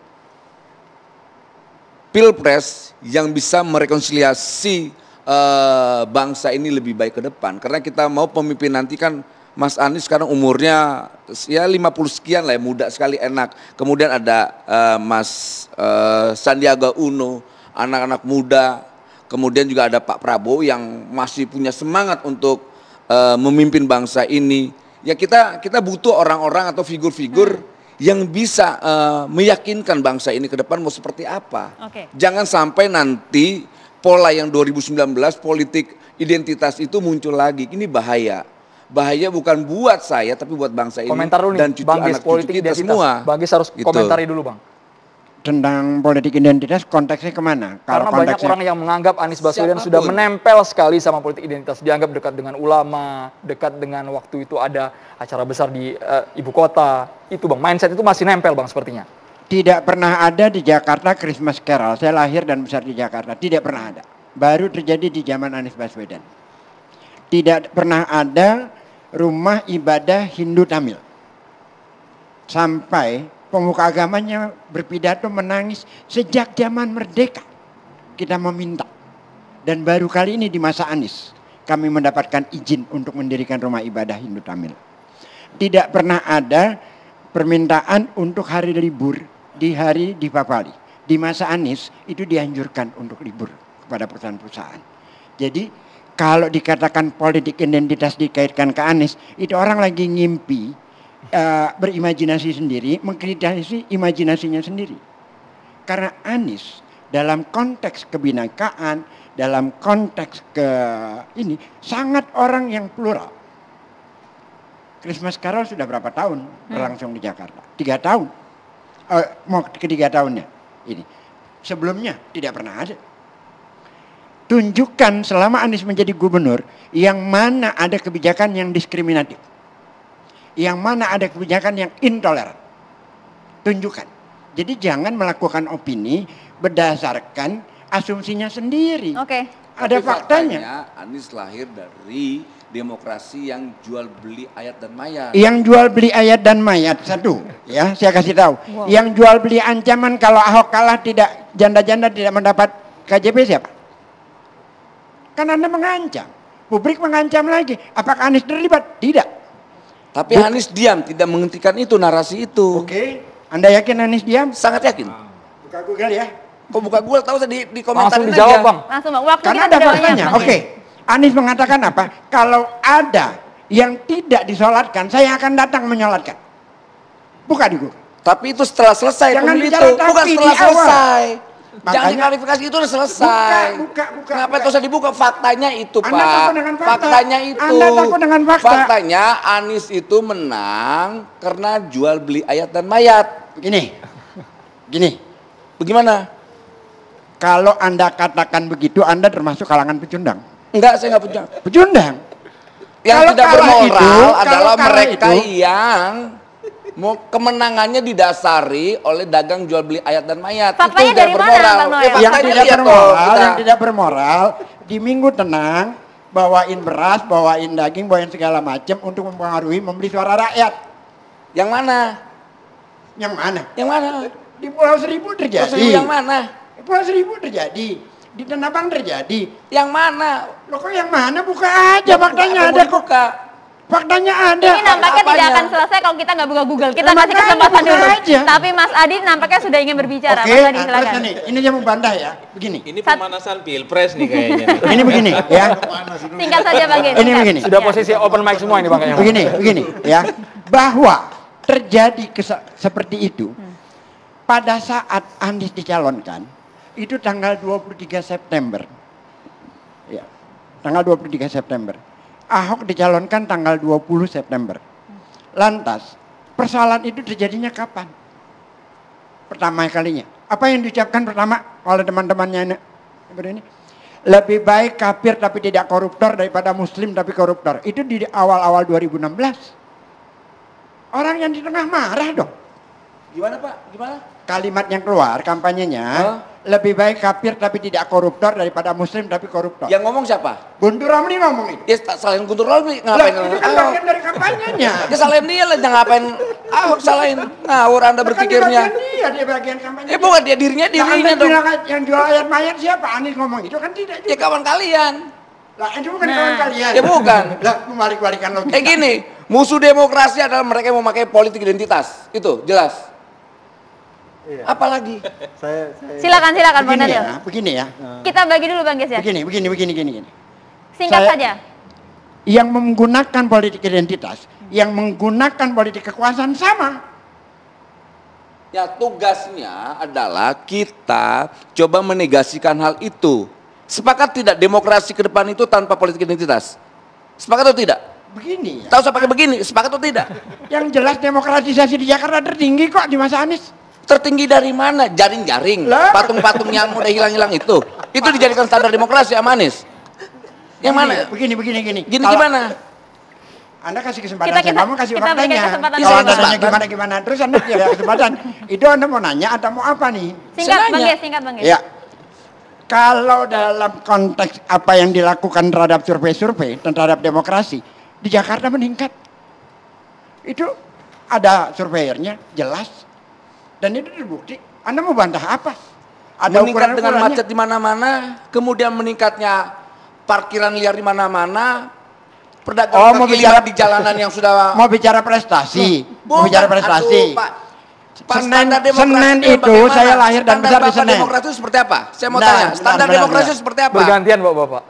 pilpres yang bisa merekonsiliasi uh, bangsa ini lebih baik ke depan. Karena kita mau pemimpin nanti kan Mas Anies sekarang umurnya ya 50 sekian lah ya, muda sekali enak. Kemudian ada uh, Mas uh, Sandiaga Uno, anak-anak muda. Kemudian juga ada Pak Prabowo yang masih punya semangat untuk uh, memimpin bangsa ini. Ya kita kita butuh orang-orang atau figur-figur hmm yang bisa uh, meyakinkan bangsa ini ke depan mau seperti apa. Okay. Jangan sampai nanti pola yang 2019 politik identitas itu muncul lagi. Ini bahaya. Bahaya bukan buat saya tapi buat bangsa ini Komentar dulu nih, dan cucu bangis anak politik cucu kita semua. Bang harus gitu. komentari dulu Bang tentang politik identitas konteksnya kemana? Kalau konteksnya... banyak orang yang menganggap Anies Baswedan Siapapun. sudah menempel sekali sama politik identitas, dianggap dekat dengan ulama, dekat dengan waktu itu ada acara besar di uh, ibu kota. Itu bang, mindset itu masih nempel bang sepertinya. Tidak pernah ada di Jakarta Christmas Carol. Saya lahir dan besar di Jakarta, tidak pernah ada. Baru terjadi di zaman Anies Baswedan. Tidak pernah ada rumah ibadah Hindu Tamil. Sampai pemuka agamanya berpidato menangis sejak zaman merdeka kita meminta dan baru kali ini di masa Anies kami mendapatkan izin untuk mendirikan rumah ibadah Hindu Tamil. Tidak pernah ada permintaan untuk hari libur di hari di Papali. Di masa Anies itu dianjurkan untuk libur kepada perusahaan-perusahaan. Jadi kalau dikatakan politik identitas dikaitkan ke Anies, itu orang lagi ngimpi uh, berimajinasi sendiri, mengkritisi imajinasinya sendiri. Karena Anies dalam konteks kebinakaan, dalam konteks ke ini sangat orang yang plural. Christmas Carol sudah berapa tahun hmm. berlangsung di Jakarta? Tiga tahun. Uh, mau ketiga tahunnya ini. Sebelumnya tidak pernah ada. Tunjukkan selama Anies menjadi gubernur yang mana ada kebijakan yang diskriminatif yang mana ada kebijakan yang intoleran. Tunjukkan. Jadi jangan melakukan opini berdasarkan asumsinya sendiri. Oke. Okay. Ada Tapi faktanya. faktanya. Anies lahir dari demokrasi yang jual beli ayat dan mayat. Yang jual beli ayat dan mayat satu, ya saya kasih tahu. Wow. Yang jual beli ancaman kalau Ahok kalah tidak janda-janda tidak mendapat KJP siapa? Kan Anda mengancam. Publik mengancam lagi. Apakah Anies terlibat? Tidak. Tapi Buk Anies diam, tidak menghentikan itu narasi itu. Oke, Anda yakin Anies diam? Sangat yakin. Buka Google ya. Kok buka Google tahu saya di, di komentar Langsung dijawab bang. Langsung bang. Waktu Karena ada faktanya. Oke, Anies mengatakan apa? Kalau ada yang tidak disolatkan, saya akan datang menyolatkan. Buka di Google. Tapi itu setelah selesai Jangan pemilu itu, bukan setelah selesai. Awal. Makanya, Jangan diklarifikasi itu udah selesai. Buka, buka, buka. Kenapa buka. itu usah dibuka? Faktanya itu, Anda Pak. Anda dengan fakta. Faktanya itu. Anda takut dengan fakta. Faktanya Anies itu menang karena jual beli ayat dan mayat. Gini, gini. Bagaimana? Kalau Anda katakan begitu, Anda termasuk kalangan pecundang. Enggak, saya enggak pecundang. Pecundang. Yang kalau tidak bermoral itu, adalah mereka itu, yang Mau kemenangannya didasari oleh dagang jual beli ayat dan mayat. Faktanya itu tidak bermoral. mana, Bang Ya, yang tidak iya bermoral, yang tidak bermoral di minggu tenang bawain beras, bawain daging, bawain segala macam untuk mempengaruhi membeli suara rakyat. Yang mana? Yang mana? Yang mana? Di Pulau Seribu terjadi. Pulau Seribu yang mana? Di Pulau Seribu terjadi. Di Tanabang terjadi. Yang mana? Lo kok yang mana? Buka aja ya, makanya ada buka faktanya ada. Ini nampaknya apanya. tidak ya? akan selesai kalau kita nggak buka Google. Kita Maka kasih kesempatan dulu. Aja. Tapi Mas Adi nampaknya sudah ingin berbicara. Oke, Mas Adi ini yang membantah ya. Begini. Ini pemanasan pilpres nih kayaknya. (laughs) ini begini ya. Singkat saja Bang Ini begini. Sudah posisi open mic semua ini Bang. Ya. Begini, begini ya. Bahwa terjadi seperti itu pada saat Anies dicalonkan itu tanggal 23 September. Ya. Tanggal 23 September Ahok dicalonkan tanggal 20 September. Lantas, persoalan itu terjadinya kapan? Pertama kalinya. Apa yang diucapkan pertama oleh teman-temannya ini? Lebih baik kafir tapi tidak koruptor daripada muslim tapi koruptor. Itu di awal-awal 2016. Orang yang di tengah marah dong. Gimana Pak? Gimana? Kalimat yang keluar kampanyenya. Huh? lebih baik kafir tapi tidak koruptor daripada muslim tapi koruptor. Yang ngomong siapa? Guntur Romli ngomong itu. Dia salahin Guntur Romli ngapain? Lah, itu kan bagian dari kampanyenya. (laughs) dia salahin dia lah, ngapain? Ahok salahin ngawur Anda berpikirnya. Dia dia, bagian kampanye. Eh bukan dia dirinya dirinya nah, dong. Bilang, kan, yang jual ayat mayat siapa? Anies ngomong itu kan tidak. Juga. Ya kawan kalian. Lah itu bukan nah. kawan kalian. Ya bukan. (laughs) lah kembali balikan logika. Eh gini, musuh demokrasi adalah mereka yang memakai politik identitas. Itu jelas. Iya. Apalagi? saya, saya Silakan silakan Bang Daniel. Ya, begini ya. Kita bagi dulu Bang Ges ya. Begini, begini, begini, begini, begini. Singkat saya, saja. Yang menggunakan politik identitas, yang menggunakan politik kekuasaan sama. Ya tugasnya adalah kita coba menegasikan hal itu. Sepakat tidak demokrasi ke depan itu tanpa politik identitas? Sepakat atau tidak? Begini ya. Tahu sepakat begini, sepakat atau tidak? yang jelas demokratisasi di Jakarta tertinggi kok di masa Anies. Tertinggi dari mana? Jaring-jaring, patung-patung yang udah hilang-hilang itu. Itu dijadikan standar demokrasi ya manis. Yang mana? Begini, begini, gini. Gini Kalau, gimana? Anda kasih kesempatan, kita, kita, kamu kasih kita faktanya. Kalau Anda nanya gimana gimana, terus Anda tidak kesempatan. itu Anda mau nanya atau mau apa nih? Singkat, Bang Ges, singkat Bang Ya. Kalau dalam konteks apa yang dilakukan terhadap survei-survei dan terhadap demokrasi, di Jakarta meningkat. Itu ada surveyornya, jelas dan itu terbukti. Anda mau bantah apa? Ada meningkat dengan macet di mana-mana, kemudian meningkatnya parkiran liar di mana-mana, perdagangan oh, mau bicara di jalanan yang sudah (laughs) mau bicara prestasi, hmm. mau bicara prestasi. Aduh, Pak. Senen, Senen itu saya lahir dan besar di Senen. Demokrasi seperti apa? Saya mau nah, tanya, standar demokrasi benar. seperti apa? Bergantian bapak Bapak.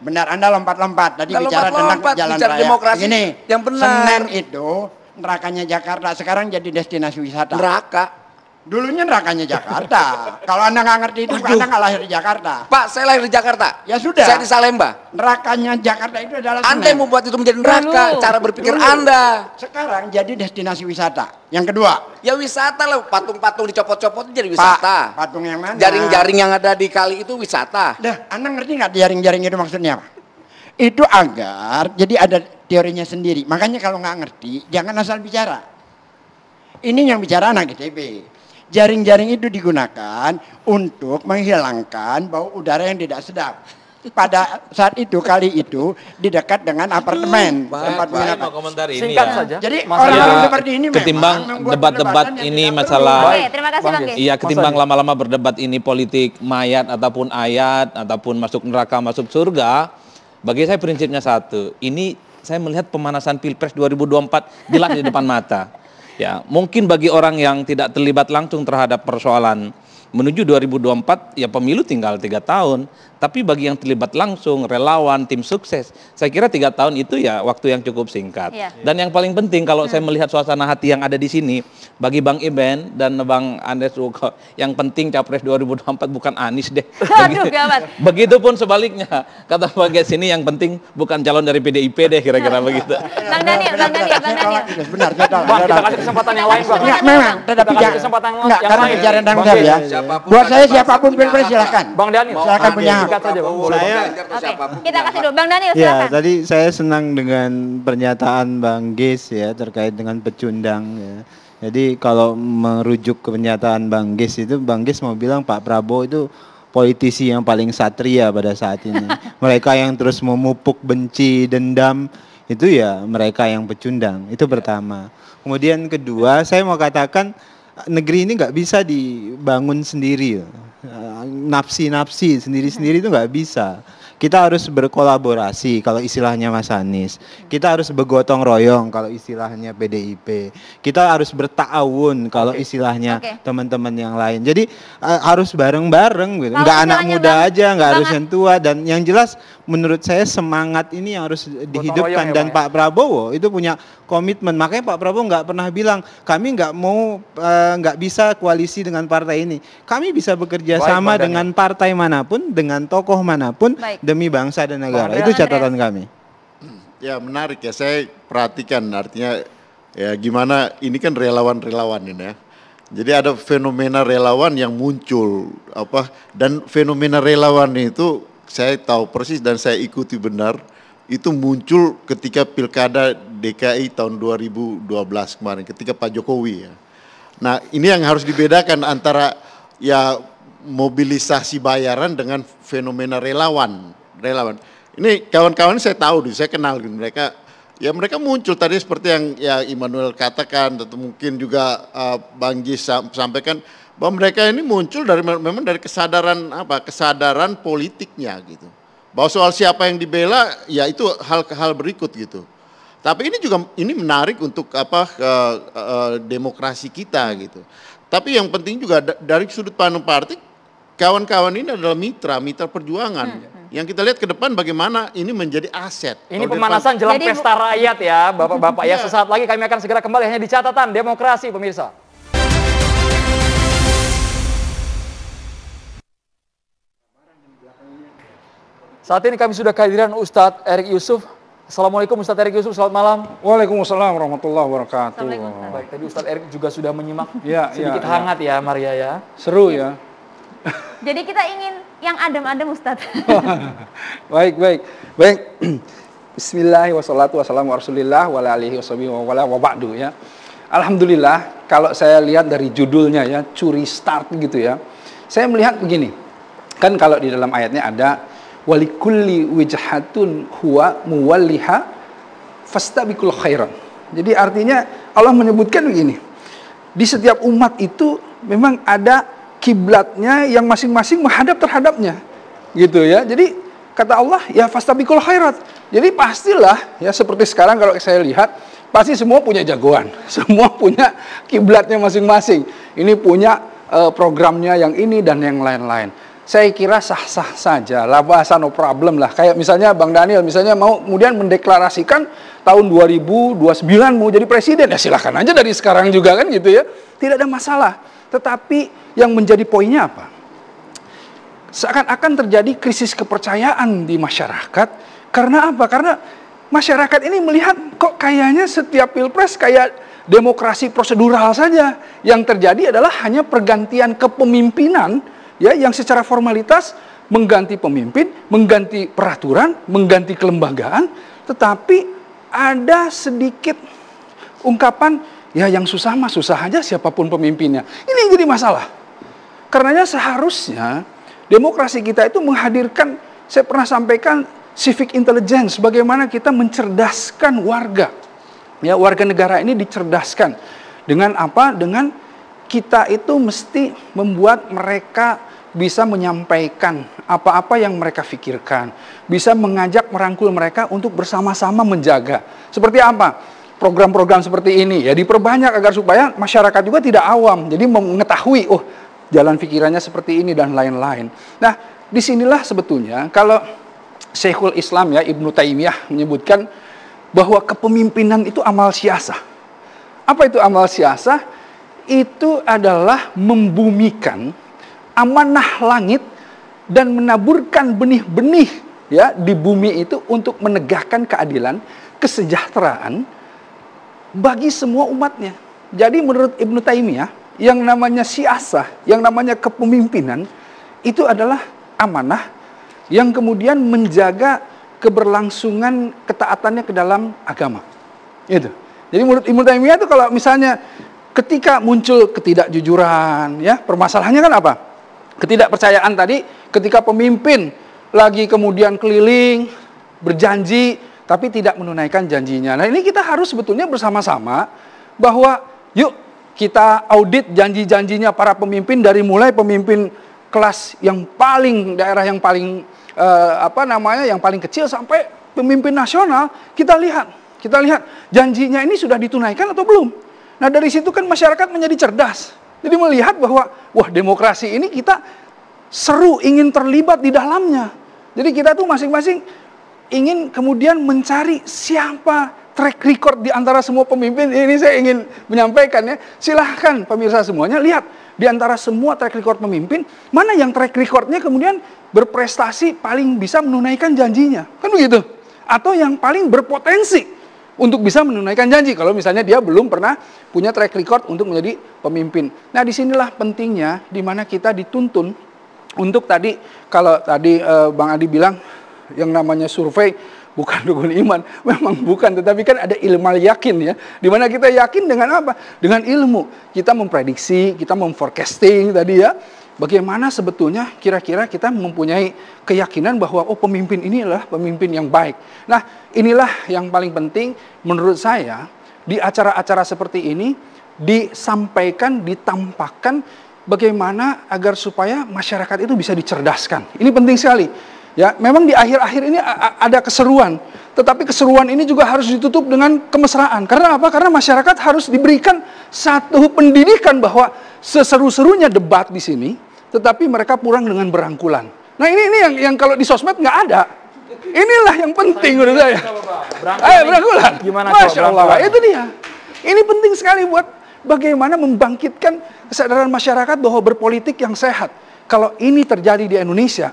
Benar, Anda lompat-lompat tadi nah, bicara lompat -lompat, tentang jalan bicara raya. Demokrasi Gini, yang benar. Senen itu nerakanya Jakarta sekarang jadi destinasi wisata. Neraka. Dulunya nerakanya Jakarta. (laughs) Kalau Anda nggak ngerti itu, Anda nggak lahir di Jakarta. Pak, saya lahir di Jakarta. Ya sudah. Saya di Salemba. Nerakanya Jakarta itu adalah Anda yang membuat itu menjadi neraka, Dulu. cara berpikir Dulu. Anda. Sekarang jadi destinasi wisata. Yang kedua. Ya wisata lah, patung-patung dicopot-copot jadi wisata. Pak, patung yang mana? Jaring-jaring yang ada di kali itu wisata. Dah, Anda ngerti nggak jaring-jaring itu maksudnya, apa? Itu agar jadi ada teorinya sendiri. Makanya kalau nggak ngerti jangan asal bicara. Ini yang bicara anak GTB. Jaring-jaring itu digunakan untuk menghilangkan bau udara yang tidak sedap pada saat itu kali itu di dekat dengan apartemen tempat baik, komentar ini Singkat ya. saja. Jadi orang-orang ya, seperti ini ketimbang debat-debat ini masalah Oke, terima kasih Bang. Iya, ketimbang lama-lama berdebat ini politik mayat ataupun ayat ataupun masuk neraka masuk surga, bagi saya prinsipnya satu, ini saya melihat pemanasan Pilpres 2024 jelas di depan mata. Ya, mungkin bagi orang yang tidak terlibat langsung terhadap persoalan menuju 2024 ya pemilu tinggal tiga tahun. Tapi bagi yang terlibat langsung, relawan, tim sukses, saya kira tiga tahun itu ya waktu yang cukup singkat. yeah. Dan yang paling penting kalau hmm. saya melihat suasana hati yang ada di sini, bagi Bang Iben dan Bang Andes Uko, yang penting Capres 2024 bukan Anies deh. (laughs) Aduh, Begitupun sebaliknya, kata Bang Ges ini yang penting bukan calon dari PDIP deh kira-kira (laughs) begitu. Bang Dani Bang Dani Bang Daniel. Benar, kita kasih kesempatan yang lain, Bang. Memang, tidak kasih kesempatan yang lain. Enggak, karena bicara yang ya siapapun. Buat kan saya siapapun pilpres silakan. Bang Daniel, silakan punya hak. Saya kita kasih dulu Bang Daniel Ya, tadi saya senang dengan pernyataan Bang Gis ya terkait dengan pecundang ya. Jadi kalau merujuk ke pernyataan Bang ges itu Bang ges mau bilang Pak Prabowo itu politisi yang paling satria pada saat ini. (laughs) mereka yang terus memupuk benci, dendam itu ya mereka yang pecundang. Itu pertama. Kemudian kedua, saya mau katakan negeri ini nggak bisa dibangun sendiri. napsi ya. eh, nafsi sendiri-sendiri itu nggak bisa. Kita harus berkolaborasi kalau istilahnya Mas Anies. Kita harus bergotong royong kalau istilahnya PDIP. Kita harus bertaawun kalau okay. istilahnya okay. teman-teman yang lain. Jadi uh, harus bareng-bareng gitu. Nggak anak muda aja, nggak harus yang tua dan yang jelas menurut saya semangat ini yang harus dihidupkan ya, dan Pak ya? Prabowo itu punya komitmen. Makanya Pak Prabowo nggak pernah bilang kami nggak mau eh, nggak uh, bisa koalisi dengan partai ini. Kami bisa bekerja Baik, sama badannya. dengan partai manapun, dengan tokoh manapun Baik. demi bangsa dan negara. Baik. Itu catatan kami. Hmm, ya menarik ya. Saya perhatikan artinya ya gimana ini kan relawan-relawan ini ya. Jadi ada fenomena relawan yang muncul apa dan fenomena relawan itu saya tahu persis dan saya ikuti benar itu muncul ketika pilkada DKI tahun 2012 kemarin ketika Pak Jokowi ya. Nah ini yang harus dibedakan antara ya mobilisasi bayaran dengan fenomena relawan relawan. Ini kawan-kawan saya tahu, saya kenal mereka ya mereka muncul tadi seperti yang ya Immanuel katakan atau mungkin juga uh, Bang Jis sampaikan bahwa mereka ini muncul dari memang dari kesadaran apa kesadaran politiknya gitu bahwa soal siapa yang dibela ya itu hal-hal berikut gitu tapi ini juga ini menarik untuk apa ke, ke, e, demokrasi kita gitu tapi yang penting juga dari sudut pandang partai kawan-kawan ini adalah mitra mitra perjuangan hmm, hmm. Yang kita lihat ke depan bagaimana ini menjadi aset. Ini Kalau pemanasan jelang Jadi, pesta rakyat ya, Bapak-bapak. ya, iya. sesaat lagi kami akan segera kembali hanya di catatan demokrasi pemirsa. Saat ini kami sudah kehadiran Ustadz Erik Yusuf. Assalamualaikum Ustadz Erik Yusuf, selamat malam. Waalaikumsalam warahmatullahi wabarakatuh. Baik, tadi Ustadz Erik juga sudah menyimak (laughs) ya, ya, sedikit ya, hangat ya. ya Maria ya. Seru ya. ya. (laughs) Jadi kita ingin yang adem-adem Ustadz. (laughs) baik, baik. Baik. (clears throat) Bismillahirrahmanirrahim. ya. Alhamdulillah kalau saya lihat dari judulnya ya, curi start gitu ya. Saya melihat begini. Kan kalau di dalam ayatnya ada walikulli wijhatun huwa muwalliha fastabiqul khairan. Jadi artinya Allah menyebutkan begini. Di setiap umat itu memang ada kiblatnya yang masing-masing menghadap terhadapnya. Gitu ya. Jadi kata Allah ya fastabiqul khairat. Jadi pastilah ya seperti sekarang kalau saya lihat pasti semua punya jagoan, (laughs) semua punya kiblatnya masing-masing. Ini punya eh, programnya yang ini dan yang lain-lain saya kira sah-sah saja lah bahasa no problem lah kayak misalnya Bang Daniel misalnya mau kemudian mendeklarasikan tahun 2029 mau jadi presiden ya silahkan aja dari sekarang juga kan gitu ya tidak ada masalah tetapi yang menjadi poinnya apa seakan-akan terjadi krisis kepercayaan di masyarakat karena apa karena masyarakat ini melihat kok kayaknya setiap pilpres kayak demokrasi prosedural saja yang terjadi adalah hanya pergantian kepemimpinan ya yang secara formalitas mengganti pemimpin, mengganti peraturan, mengganti kelembagaan, tetapi ada sedikit ungkapan ya yang susah mah susah aja siapapun pemimpinnya. Ini jadi masalah. Karenanya seharusnya demokrasi kita itu menghadirkan saya pernah sampaikan civic intelligence bagaimana kita mencerdaskan warga. Ya, warga negara ini dicerdaskan dengan apa? Dengan kita itu mesti membuat mereka bisa menyampaikan apa-apa yang mereka pikirkan, bisa mengajak merangkul mereka untuk bersama-sama menjaga. Seperti apa? Program-program seperti ini ya diperbanyak agar supaya masyarakat juga tidak awam, jadi mengetahui oh jalan pikirannya seperti ini dan lain-lain. Nah, disinilah sebetulnya kalau Syekhul Islam ya Ibnu Taimiyah menyebutkan bahwa kepemimpinan itu amal siasa. Apa itu amal siasa? Itu adalah membumikan amanah langit dan menaburkan benih-benih ya di bumi itu untuk menegakkan keadilan, kesejahteraan bagi semua umatnya. Jadi menurut Ibnu Taimiyah, yang namanya siasah, yang namanya kepemimpinan itu adalah amanah yang kemudian menjaga keberlangsungan ketaatannya ke dalam agama. Itu. Jadi menurut Ibnu Taimiyah itu kalau misalnya ketika muncul ketidakjujuran, ya permasalahannya kan apa? Ketidakpercayaan tadi ketika pemimpin lagi kemudian keliling berjanji tapi tidak menunaikan janjinya. Nah, ini kita harus sebetulnya bersama-sama bahwa yuk kita audit janji-janjinya para pemimpin dari mulai pemimpin kelas yang paling daerah yang paling eh, apa namanya yang paling kecil sampai pemimpin nasional, kita lihat, kita lihat janjinya ini sudah ditunaikan atau belum. Nah, dari situ kan masyarakat menjadi cerdas. Jadi melihat bahwa wah demokrasi ini kita seru ingin terlibat di dalamnya. Jadi kita tuh masing-masing ingin kemudian mencari siapa track record di antara semua pemimpin ini saya ingin menyampaikan ya. Silahkan pemirsa semuanya lihat di antara semua track record pemimpin mana yang track recordnya kemudian berprestasi paling bisa menunaikan janjinya kan begitu atau yang paling berpotensi untuk bisa menunaikan janji kalau misalnya dia belum pernah punya track record untuk menjadi pemimpin. Nah, disinilah pentingnya di mana kita dituntun untuk tadi kalau tadi eh, Bang Adi bilang yang namanya survei bukan dukun (laughs) iman, memang bukan, tetapi kan ada ilmu yakin ya, Di mana kita yakin dengan apa? Dengan ilmu. Kita memprediksi, kita memforecasting tadi ya, bagaimana sebetulnya kira-kira kita mempunyai keyakinan bahwa oh pemimpin ini adalah pemimpin yang baik. Nah, inilah yang paling penting menurut saya di acara-acara seperti ini disampaikan, ditampakkan bagaimana agar supaya masyarakat itu bisa dicerdaskan. Ini penting sekali. Ya, memang di akhir-akhir ini ada keseruan, tetapi keseruan ini juga harus ditutup dengan kemesraan. Karena apa? Karena masyarakat harus diberikan satu pendidikan bahwa seseru-serunya debat di sini, tetapi mereka pulang dengan berangkulan. Nah ini ini yang yang kalau di sosmed nggak ada. Inilah yang penting menurut saya. Berangkulan. Ayo eh, berangkulan. Gimana Masya Allah. Itu dia. Ini penting sekali buat bagaimana membangkitkan kesadaran masyarakat bahwa berpolitik yang sehat. Kalau ini terjadi di Indonesia,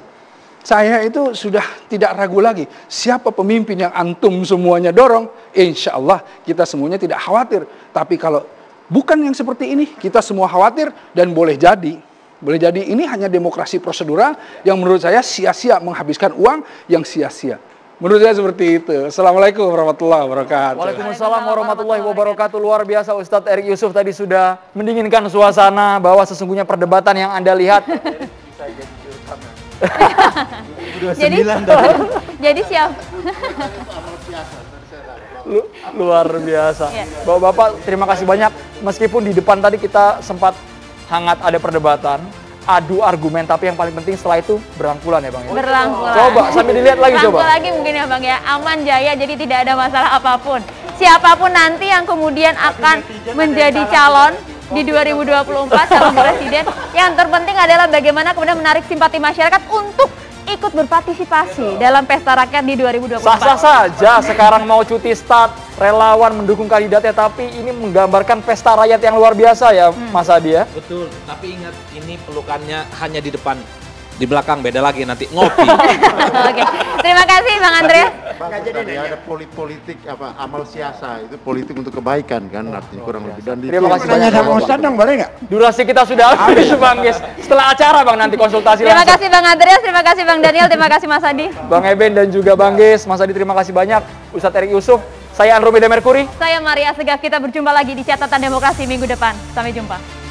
saya itu sudah tidak ragu lagi. Siapa pemimpin yang antum semuanya dorong, insya Allah kita semuanya tidak khawatir. Tapi kalau bukan yang seperti ini, kita semua khawatir dan boleh jadi boleh jadi ini hanya demokrasi prosedural yang menurut saya sia-sia menghabiskan uang yang sia-sia. Menurut saya seperti itu. Assalamualaikum warahmatullahi wabarakatuh. Waalaikumsalam warahmatullahi wabarakatuh. Luar biasa Ustadz Erik Yusuf tadi sudah mendinginkan suasana bahwa sesungguhnya perdebatan yang Anda lihat. (laughs) jadi, (laughs) jadi siap. Lu, luar biasa. Iya. Bapak-bapak terima kasih banyak. Meskipun di depan tadi kita sempat hangat ada perdebatan, adu argumen tapi yang paling penting setelah itu berangkulan ya Bang ya. Berangkulan. Coba sambil dilihat lagi Berangkul coba. lagi mungkin ya Bang ya. Aman jaya jadi tidak ada masalah apapun. Siapapun nanti yang kemudian akan menjadi calon di 2024 calon presiden, yang terpenting adalah bagaimana kemudian menarik simpati masyarakat untuk ikut berpartisipasi dalam pesta rakyat di 2024? Sah-sah saja sekarang mau cuti start, relawan mendukung kandidatnya, tapi ini menggambarkan pesta rakyat yang luar biasa ya hmm. Mas Adi ya? Betul, tapi ingat ini pelukannya hanya di depan di belakang beda lagi nanti ngopi. (laughs) Oke, terima kasih Bang Andre. Tadi ada politik apa amal siasa itu politik untuk kebaikan kan oh, artinya kurang lebih dan di terima kasih banyak Bang Ustaz dong boleh nggak? Durasi kita sudah habis Bang Gis. Setelah acara Bang nanti konsultasi terima kasih Bang Andre, terima kasih Bang Daniel, terima kasih Mas Adi. Bang Eben dan juga Bang Gis, ya. Mas Adi terima kasih banyak. Ustaz Erik Yusuf, saya Andromeda Merkuri. Saya Maria Segaf, kita berjumpa lagi di catatan demokrasi minggu depan. Sampai jumpa.